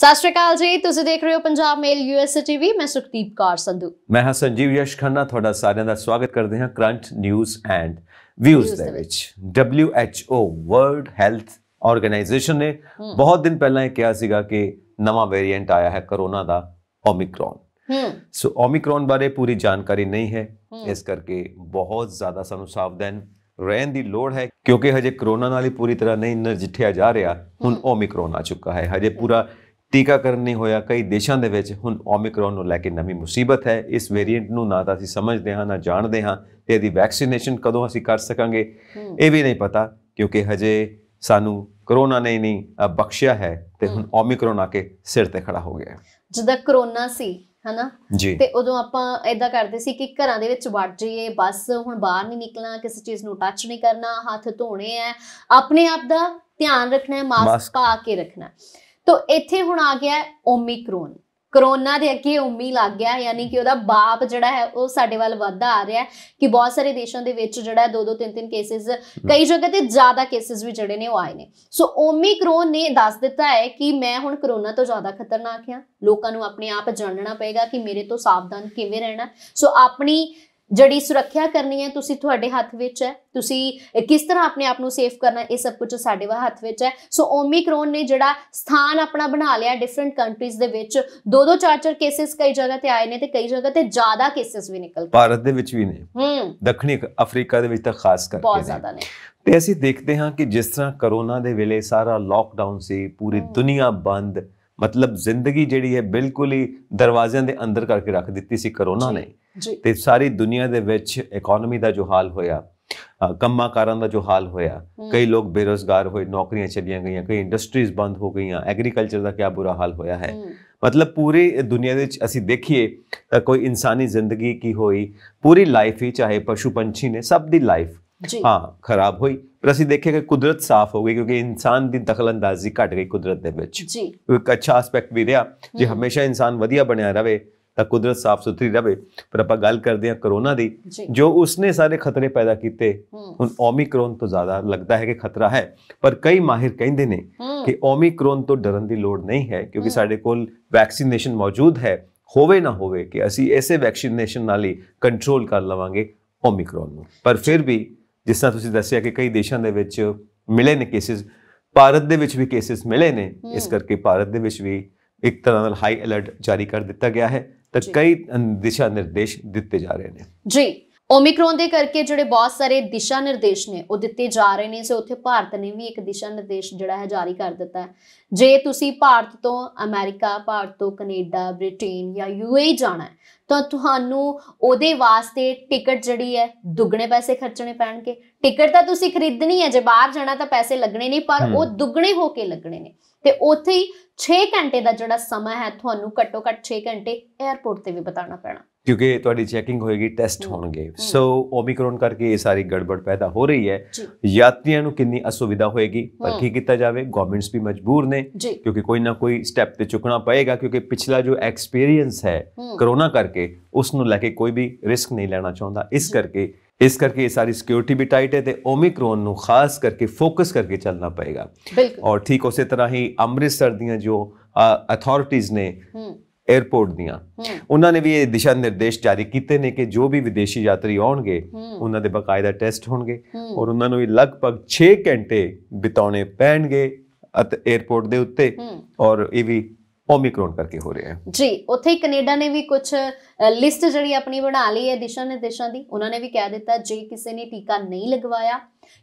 ਸਤਿ ਸ਼੍ਰੀ ਅਕਾਲ ਜੀ ਤੁਸੀਂ ਦੇਖ ਰਹੇ ਹੋ ਪੰਜਾਬ ਮੇਲ ਯੂਐਸਏ ਟੀਵੀ ਮੈਂ ਸੁਖਦੀਪ ਕੌਰ ਸੰਧੂ ਮੈਂ ਹਾਂ ਸੰਜੀਵ ਯਸ਼ ਖੰਨਾ ਤੁਹਾਡਾ ਸਾਰਿਆਂ ਦਾ ਸਵਾਗਤ ਕਰਦੇ ਹਾਂ ਕਰੰਟ ਨਿਊਜ਼ ਐਂਡ ਵਿਊਜ਼ ਦੇ ਵਿੱਚ WHO ਵਰਲਡ ਹੈਲਥ ਆਰਗੇਨਾਈਜੇਸ਼ਨ ਨੇ ਬਹੁਤ ਦਿਨ ਪਹਿਲਾਂ ਇਹ ਕਿਹਾ ਸੀਗਾ ਕਿ ਨਵਾਂ ਵੇਰੀਐਂਟ ਆਇਆ ਹੈ ਕਰੋਨਾ ਦਾ ਓਮਿਕਰੋਨ ਸੋ ਓਮਿਕਰੋਨ ਬਾਰੇ ਪੂਰੀ ਜਾਣਕਾਰੀ ਨਹੀਂ ਹੈ ਇਸ ਕਰਕੇ ਬਹੁਤ ਜ਼ਿਆਦਾ ਸਾਨੂੰ ਸਾਵਧਾਨ ਰਹਿਣ ਦੀ ਲੋੜ ਹੈ ਕਿਉਂਕਿ ਹਜੇ ਕਰੋਨਾ ਨਾਲ ਹੀ ਪੂਰੀ ਤਰ੍ਹਾਂ ਨਹੀਂ ਨਜਿੱਠਿਆ ਜਾ ਰਿਹਾ ਹੁਣ ਓਮਿਕਰੋਨ ਆ ਚੁੱਕਾ ਹੈ ਹਜੇ ਪੂਰਾ ਟੀਕਾਕਰਨ ਨਹੀਂ ਹੋਇਆ ਕਈ ਦੇਸ਼ਾਂ ਦੇ ਵਿੱਚ ਹੁਣ ਓਮਿਕਰੋਨ ਨੂੰ ਲੈ ਕੇ ਨਵੀਂ ਮੁਸੀਬਤ ਹੈ ਇਸ ਵੇਰੀਐਂਟ ਨੂੰ ਨਾ ਤਾਂ ਅਸੀਂ ਸਮਝਦੇ ਹਾਂ ਨਾ ਜਾਣਦੇ ਹਾਂ ਤੇ ਇਹਦੀ ਵੈਕਸੀਨੇਸ਼ਨ ਕਦੋਂ ਅਸੀਂ ਕਰ ਸਕਾਂਗੇ ਇਹ ਵੀ ਨਹੀਂ ਪਤਾ ਕਿਉਂਕਿ ਹਜੇ ਸਾਨੂੰ ਕਰੋਨਾ ਨੇ ਨਹੀਂ ਬਖਸ਼ਿਆ ਹੈ ਤੇ ਹੁਣ ਓਮਿਕਰੋਨ ਆ ਕੇ ਸਿਰ ਤੇ ਖੜਾ ਹੋ ਗਿਆ ਜਦੋਂ ਕਰੋਨਾ ਸੀ ਹਨਾ ਤੇ ਉਦੋਂ ਆਪਾਂ ਇਦਾਂ ਕਰਦੇ ਸੀ ਕਿ ਘਰਾਂ ਦੇ ਵਿੱਚ ਵੜ ਜਾਈਏ ਬਸ ਹੁਣ ਬਾਹਰ ਨਹੀਂ ਨਿਕਲਣਾ ਕਿਸੇ ਚੀਜ਼ ਨੂੰ ਟੱਚ ਨਹੀਂ ਕਰਨਾ ਹੱਥ ਧੋਣੇ ਆ ਆਪਣੇ ਆਪ ਦਾ ਧਿਆਨ ਰੱਖਣਾ ਹੈ ਮਾਸਕ ਪਾ ਕੇ ਰੱਖਣਾ ਤੋਂ ਇੱਥੇ ਹੁਣ ਆ ਗਿਆ ਓਮਿਕਰੋਨ ਕਰੋਨਾ ਦੇ ਅੱਗੇ ਉਮੀ ਲੱਗ ਗਿਆ ਯਾਨੀ ਕਿ ਉਹਦਾ ਬਾਪ ਜਿਹੜਾ ਹੈ ਉਹ ਸਾਡੇ ਵੱਲ ਵੱਧਦਾ ਆ ਰਿਹਾ ਕਿ ਬਹੁਤ ਸਾਰੇ ਦੇਸ਼ਾਂ ਦੇ ਵਿੱਚ ਜਿਹੜਾ ਦੋ ਦੋ ਤਿੰਨ ਤਿੰਨ ਕੇਸਿਸ ਕਈ ਜਗ੍ਹਾ ਤੇ ਜ਼ਿਆਦਾ ਕੇਸਿਸ ਵੀ ਜਿਹੜੇ ਨੇ ਉਹ ਆਏ ਨੇ ਸੋ ਓਮਿਕਰੋਨ ਨੇ ਦੱਸ ਦਿੱਤਾ ਹੈ ਕਿ ਮੈਂ ਹੁਣ ਕਰੋਨਾ ਤੋਂ ਜ਼ਿਆਦਾ ਖਤਰਨਾਕ ਹਾਂ ਲੋਕਾਂ ਨੂੰ ਆਪਣੇ ਆਪ ਜਾਣਨਾ ਪਏਗਾ ਕਿ ਮੇਰੇ ਤੋਂ ਸਾਵਧਾਨ ਕਿਵੇਂ ਰਹਿਣਾ ਸੋ ਆਪਣੀ ਜਿਹੜੀ ਸੁਰੱਖਿਆ ਕਰਨੀ ਹੈ ਤੁਸੀਂ ਤੁਹਾਡੇ ਹੱਥ ਵਿੱਚ ਹੈ ਤੁਸੀਂ ਕਿਸ ਤਰ੍ਹਾਂ ਆਪਣੇ ਆਪ ਨੂੰ ਸੇਫ ਕਰਨਾ ਇਹ ਸਭ ਕੁਝ ਸਾਡੇ ਵਾ ਹੱਥ ਵਿੱਚ ਹੈ ਸੋ ਓਮਿਕਰੋਨ ਨੇ ਜਿਹੜਾ ਸਥਾਨ ਆਪਣਾ ਬਣਾ ਲਿਆ ਡਿਫਰੈਂਟ ਕੰਟਰੀਜ਼ ਦੇ ਵਿੱਚ ਦੋ ਦੋ ਚਾਰ ਚਾਰ ਕੇਸਿਸ ਕਈ ਜਗ੍ਹਾ ਤੇ ਆਏ ਨੇ ਤੇ ਕਈ ਜਗ੍ਹਾ ਤੇ ਜ਼ਿਆਦਾ ਕੇਸਿਸ ਵੀ ਨਿਕਲ ਪਏ ਭਾਰਤ ਦੇ ਵਿੱਚ ਵੀ ਨੇ ਹੂੰ ਦੱਖਣੀ ਅਫਰੀਕਾ ਦੇ ਵਿੱਚ ਤਾਂ ਖਾਸ ਕਰਕੇ ਬਹੁਤ ਜ਼ਿਆਦਾ ਨੇ ਤੇ ਅਸੀਂ ਦੇਖਦੇ ਹਾਂ ਕਿ ਜਿਸ ਤਰ੍ਹਾਂ ਕਰੋਨਾ ਦੇ ਵੇਲੇ ਸਾਰਾ ਲਾਕਡਾਊਨ ਸੀ ਪੂਰੀ ਦੁਨੀਆ ਬੰਦ ਮਤਲਬ ਜ਼ਿੰਦਗੀ ਜਿਹੜੀ ਹੈ ਬਿਲਕੁਲ ਹੀ ਦਰਵਾਜ਼ਿਆਂ ਦੇ ਅੰਦਰ ਕਰਕੇ ਰੱਖ ਦਿੱਤੀ ਸੀ ਕਰੋਨਾ ਨੇ ਤੇ ਸਾਰੀ ਦੁਨੀਆ ਦੇ ਵਿੱਚ ਇਕਨੋਮੀ ਦਾ ਜੋ ਹਾਲ ਹੋਇਆ ਕੰਮਾਂਕਾਰਾਂ ਦਾ ਜੋ ਹਾਲ ਹੋਇਆ ਕਈ ਲੋਕ ਬੇਰੋਜ਼ਗਾਰ ਹੋਏ ਨੌਕਰੀਆਂ ਚਲੀਆਂ ਗਈਆਂ ਕਈ ਇੰਡਸਟਰੀਜ਼ ਬੰਦ ਹੋ ਗਈਆਂ ਐਗਰੀਕਲਚਰ ਦਾ ਕਿਆ ਬੁਰਾ ਹਾਲ ਹੋਇਆ ਹੈ ਮਤਲਬ ਪੂਰੀ ਦੁਨੀਆ ਦੇ ਵਿੱਚ ਅਸੀਂ ਦੇਖੀਏ ਤਾਂ ਕੋਈ ਇਨਸਾਨੀ ਜ਼ਿੰਦਗੀ ਕੀ ਹੋਈ ਪੂਰੀ ਲਾਈਫ ਹੀ ਚਾਹੇ ਪਸ਼ੂ ਪੰਛੀ ਨੇ ਸਭ ਦੀ ਲਾਈਫ ਹਾਂ ਖਰਾਬ ਹੋਈ ਪਰ ਅਸੀਂ ਦੇਖਿਆ ਕਿ ਕੁਦਰਤ ਸਾਫ਼ ਹੋ ਗਈ ਕਿਉਂਕਿ ਇਨਸਾਨ ਦੀ ਦਖਲਅੰਦਾਜ਼ੀ ਘਟ ਗਈ ਕੁਦਰਤ ਦੇ ਵਿੱਚ ਜੀ ਇੱਕ ਅੱਛਾ ਐਸਪੈਕਟ ਵੀ ਰਿਹਾ ਜੇ ਹਮੇਸ਼ਾ ਇਨਸਾਨ ਵਧੀਆ ਬਣਿਆ ਰਹੇ ਤਾਂ ਕੁਦਰਤ ਸਾਫ਼ ਸੁਥਰੀ ਰਵੇ ਪਰ ਆਪਾਂ ਗੱਲ ਕਰਦੇ ਹਾਂ ਕਰੋਨਾ ਦੀ ਜੋ ਉਸਨੇ ਸਾਰੇ ਖਤਰੇ ਪੈਦਾ ਕੀਤੇ ਹੁਣ ਓਮਿਕਰੋਨ ਤੋਂ ਜ਼ਿਆਦਾ ਲੱਗਦਾ ਹੈ ਕਿ ਖਤਰਾ ਹੈ ਪਰ ਕਈ ਮਾਹਿਰ ਕਹਿੰਦੇ ਨੇ ਕਿ ਓਮਿਕਰੋਨ ਤੋਂ ਡਰਨ ਦੀ ਲੋੜ ਨਹੀਂ ਹੈ ਕਿਉਂਕਿ ਸਾਡੇ ਕੋਲ ਵੈਕਸੀਨੇਸ਼ਨ ਮੌਜੂਦ ਹੈ ਹੋਵੇ ਨਾ ਹੋਵੇ ਕਿ ਅਸੀਂ ਐਸੇ ਵੈਕਸੀਨੇਸ਼ਨ ਨਾਲ ਹੀ ਕੰਟਰੋਲ ਕਰ ਲਵਾਂਗੇ ਓਮਿਕਰੋਨ ਨੂੰ ਪਰ ਫਿਰ ਵੀ ਜਿਸ ਤਰ੍ਹਾਂ ਤੁਸੀਂ ਦੱਸਿਆ ਕਿ ਕਈ ਦੇਸ਼ਾਂ ਦੇ ਵਿੱਚ ਮਿਲੇ ਨੇ ਕੇਸਿਸ ਭਾਰਤ ਦੇ ਵਿੱਚ ਵੀ ਕੇਸਿਸ ਮਿਲੇ ਨੇ ਇਸ ਕਰਕੇ ਭਾਰਤ ਦੇ ਵਿੱਚ ਵੀ ਇੱਕ ਤਰ੍ਹਾਂ ਨਾਲ ਹਾਈ ਅਲਰਟ ਜਾਰੀ ਕਰ ਦਿੱਤਾ ਗਿਆ ਹੈ ਤਾਂ ਕਈ ਦਿਸ਼ਾ ਨਿਰਦੇਸ਼ ਦਿੱਤੇ ਜਾ ਰਹੇ ਨੇ ਜੀ ਓਮਿਕਰੋਨ ਦੇ ਕਰਕੇ ਜਿਹੜੇ ਬਹੁਤ ਸਾਰੇ ਦਿਸ਼ਾ ਨਿਰਦੇਸ਼ ਨੇ ਉਹ ਦਿੱਤੇ ਜਾ ਰਹੇ ਨੇ ਸੋ ਉੱਥੇ ਭਾਰਤ ਨੇ ਵੀ ਇੱਕ ਦਿਸ਼ਾ ਨਿਰਦੇਸ਼ ਜਿਹੜਾ ਹੈ ਜਾਰੀ ਕਰ ਦਿੱਤਾ ਹੈ ਜੇ ਤੁਸੀਂ ਭਾਰਤ ਤੋਂ ਅਮਰੀਕਾ ਭਾਰਤ ਤੋਂ ਕੈਨੇਡਾ ਬ੍ਰਿਟੇਨ ਜਾਂ ਯੂਏ ਜਾਣਾ ਹੈ ਤਾਂ ਤੁਹਾਨੂੰ ਉਹਦੇ ਵਾਸਤੇ ਟਿਕਟ ਜਿਹੜੀ ਹੈ ਦੁੱਗਣੇ ਪੈਸੇ ਖਰਚਣੇ ਪੈਣਗੇ ਟਿਕਟ ਤਾਂ ਤੁਸੀਂ ਖਰੀਦਣੀ ਹੈ ਜੇ ਬਾਹਰ ਜਾਣਾ ਤਾਂ ਪੈਸੇ ਲੱਗਣੇ ਨਹੀਂ ਪਰ ਉਹ ਦੁੱਗਣੇ ਹੋ ਕੇ ਲੱਗਣੇ ਨੇ ਤੇ ਉੱਥੇ ਹੀ 6 ਘੰਟੇ ਦਾ ਜਿਹੜਾ ਸਮਾਂ ਹੈ ਤੁਹਾਨੂੰ ਘੱਟੋ ਘੱਟ 6 ਘੰਟੇ 에어ਪੋਰਟ ਤੇ ਵੀ ਬਿਤਾਉਣਾ ਪੈਣਾ ਕਿਉਂਕਿ ਤੁਹਾਡੀ ਚੈਕਿੰਗ ਹੋਏਗੀ ਟੈਸਟ ਹੋਣਗੇ ਸੋ ਓਮਿਕਰੋਨ ਕਰਕੇ ਇਹ ਸਾਰੀ ਗੜਬੜ ਪੈਦਾ ਹੋ ਰਹੀ ਹੈ ਯਾਤਰੀਆਂ ਨੂੰ ਕਿੰਨੀ ਅਸੁਵਿਧਾ ਹੋਏਗੀ ਪਰ ਕੀ ਕੀਤਾ ਜਾਵੇ ਗਵਰਨਮੈਂਟਸ ਵੀ ਮਜਬੂਰ ਨੇ ਕਿਉਂਕਿ ਕੋਈ ਨਾ ਕੋਈ ਸਟੈਪ ਤੇ ਚੁੱਕਣਾ ਪਏਗਾ ਕਿਉਂਕਿ ਪਿਛਲਾ ਜੋ ਐਕਸਪੀਰੀਅੰਸ ਹੈ ਕਰੋਨਾ ਕਰਕੇ ਉਸ ਨੂੰ ਲੈ ਕੇ ਕੋਈ ਵੀ ਰਿਸਕ ਨਹੀਂ ਲੈਣਾ ਚਾਹੁੰਦਾ ਇਸ ਕਰਕੇ ਇਸ ਕਰਕੇ ਇਹ ਸਾਰੀ ਸਿਕਿਉਰਿਟੀ ਵੀ ਟਾਈਟ ਹੈ ਤੇ ਓਮਿਕਰੋਨ ਨੂੰ ਖਾਸ ਕਰਕੇ ਫੋਕਸ ਕਰਕੇ ਚੱਲਣਾ ਪਏਗਾ ਔਰ ਠੀਕ ਉਸੇ ਤਰ੍ਹਾਂ ਹੀ ਅੰਮ੍ਰਿਤਸਰ ਦੀਆਂ ਜੋ ਅਥਾਰਟੀਆਂ ਨੇ ਏਅਰਪੋਰਟ ਦੀਆਂ ਉਹਨਾਂ ਨੇ ਵੀ ਇਹ ਦਿਸ਼ਾ ਨਿਰਦੇਸ਼ ਜਾਰੀ ਕੀਤੇ ਨੇ ਕਿ ਜੋ ਵੀ ਵਿਦੇਸ਼ੀ ਯਾਤਰੀ ਆਉਣਗੇ ਉਹਨਾਂ ਦੇ ਬਕਾਇਦਾ ਟੈਸਟ ਹੋਣਗੇ ਔਰ ਉਹਨਾਂ ਨੂੰ ਵੀ ਲਗਭਗ 6 ਘੰਟੇ ਬਿਤਾਉਣੇ ਪੈਣਗੇ ਅਤ 에어ਪੋਰਟ ਦੇ ਉੱਤੇ ਔਰ ਇਹ ਵੀ ਓਮਿਕਰੋਨ ਕਰਕੇ ਹੋ ਰਿਹਾ ਹੈ ਜੀ ਉੱਥੇ ਹੀ ਕੈਨੇਡਾ ਨੇ ਵੀ ਕੁਝ ਲਿਸਟ ਜਿਹੜੀ ਆਪਣੀ ਬਣਾ ਲਈ ਹੈ ਦਿਸ਼ਾ ਨਿਰਦੇਸ਼ਾਂ ਦੀ ਉਹਨਾਂ ਨੇ ਵੀ ਕਹਿ ਦਿੱਤਾ ਜੇ ਕਿਸੇ ਨੇ ਟੀਕਾ ਨਹੀਂ ਲਗਵਾਇਆ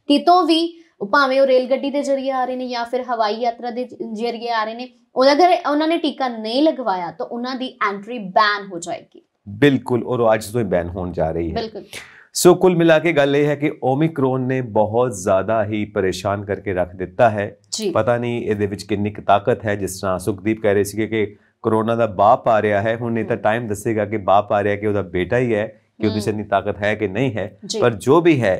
ਕਿਤੋਂ ਵੀ ਉਹ ਭਾਵੇਂ ਉਹ ਰੇਲ ਗੱਡੀ ਦੇ ਜ਼ਰੀਏ ਆ ਰਹੇ ਨੇ ਜਾਂ ਫਿਰ ਹਵਾਈ ਯਾਤਰਾ ਦੇ ਜ਼ਰੀਏ ਆ ਰਹੇ ਨੇ ਉਹਦਾ ਅਗਰ ਉਹਨਾਂ ਨੇ ਟੀਕਾ ਨਹੀਂ ਲਗਵਾਇਆ ਤਾਂ ਉਹਨਾਂ ਦੀ ਐਂਟਰੀ ਬੈਨ ਹੋ ਜਾਏਗੀ ਬਿਲਕੁਲ ਔਰ ਅੱਜ ਤੋਂ ਹੀ ਬੈਨ ਹੋਣ ਜਾ ਰਹੀ ਹੈ ਬਿਲਕੁਲ ਸੋ ਕੁੱਲ ਮਿਲਾ ਕੇ ਗੱਲ ਇਹ ਹੈ ਕਿ ਓਮਿਕਰੋਨ ਨੇ ਬਹੁਤ ਜ਼ਿਆਦਾ ਹੀ ਪਰੇਸ਼ਾਨ ਕਰਕੇ ਰੱਖ ਦਿੱਤਾ ਹੈ ਪਤਾ ਨਹੀਂ ਇਹਦੇ ਵਿੱਚ ਕਿੰਨੀ ਕੁ ਤਾਕਤ ਹੈ ਜਿਸ ਤਰ੍ਹਾਂ ਸੁਖਦੀਪ ਕਹਿ ਰਹੇ ਸੀਗੇ ਕਿ ਕਰੋਨਾ ਦਾ ਬਾਪ ਆ ਰਿਹਾ ਹੈ ਹੁਣ ਇਹ ਤਾਂ ਟਾਈਮ ਦੱਸੇਗਾ ਕਿ ਬਾਪ ਆ ਰਿਹਾ ਕਿ ਉਹਦਾ ਬੇਟਾ ਹੀ ਹੈ ਕਿ ਉਹਦੀ ਨਹੀਂ ਤਾਕਤ ਹੈ ਕਿ ਨਹੀਂ ਹੈ ਪਰ ਜੋ ਵੀ ਹੈ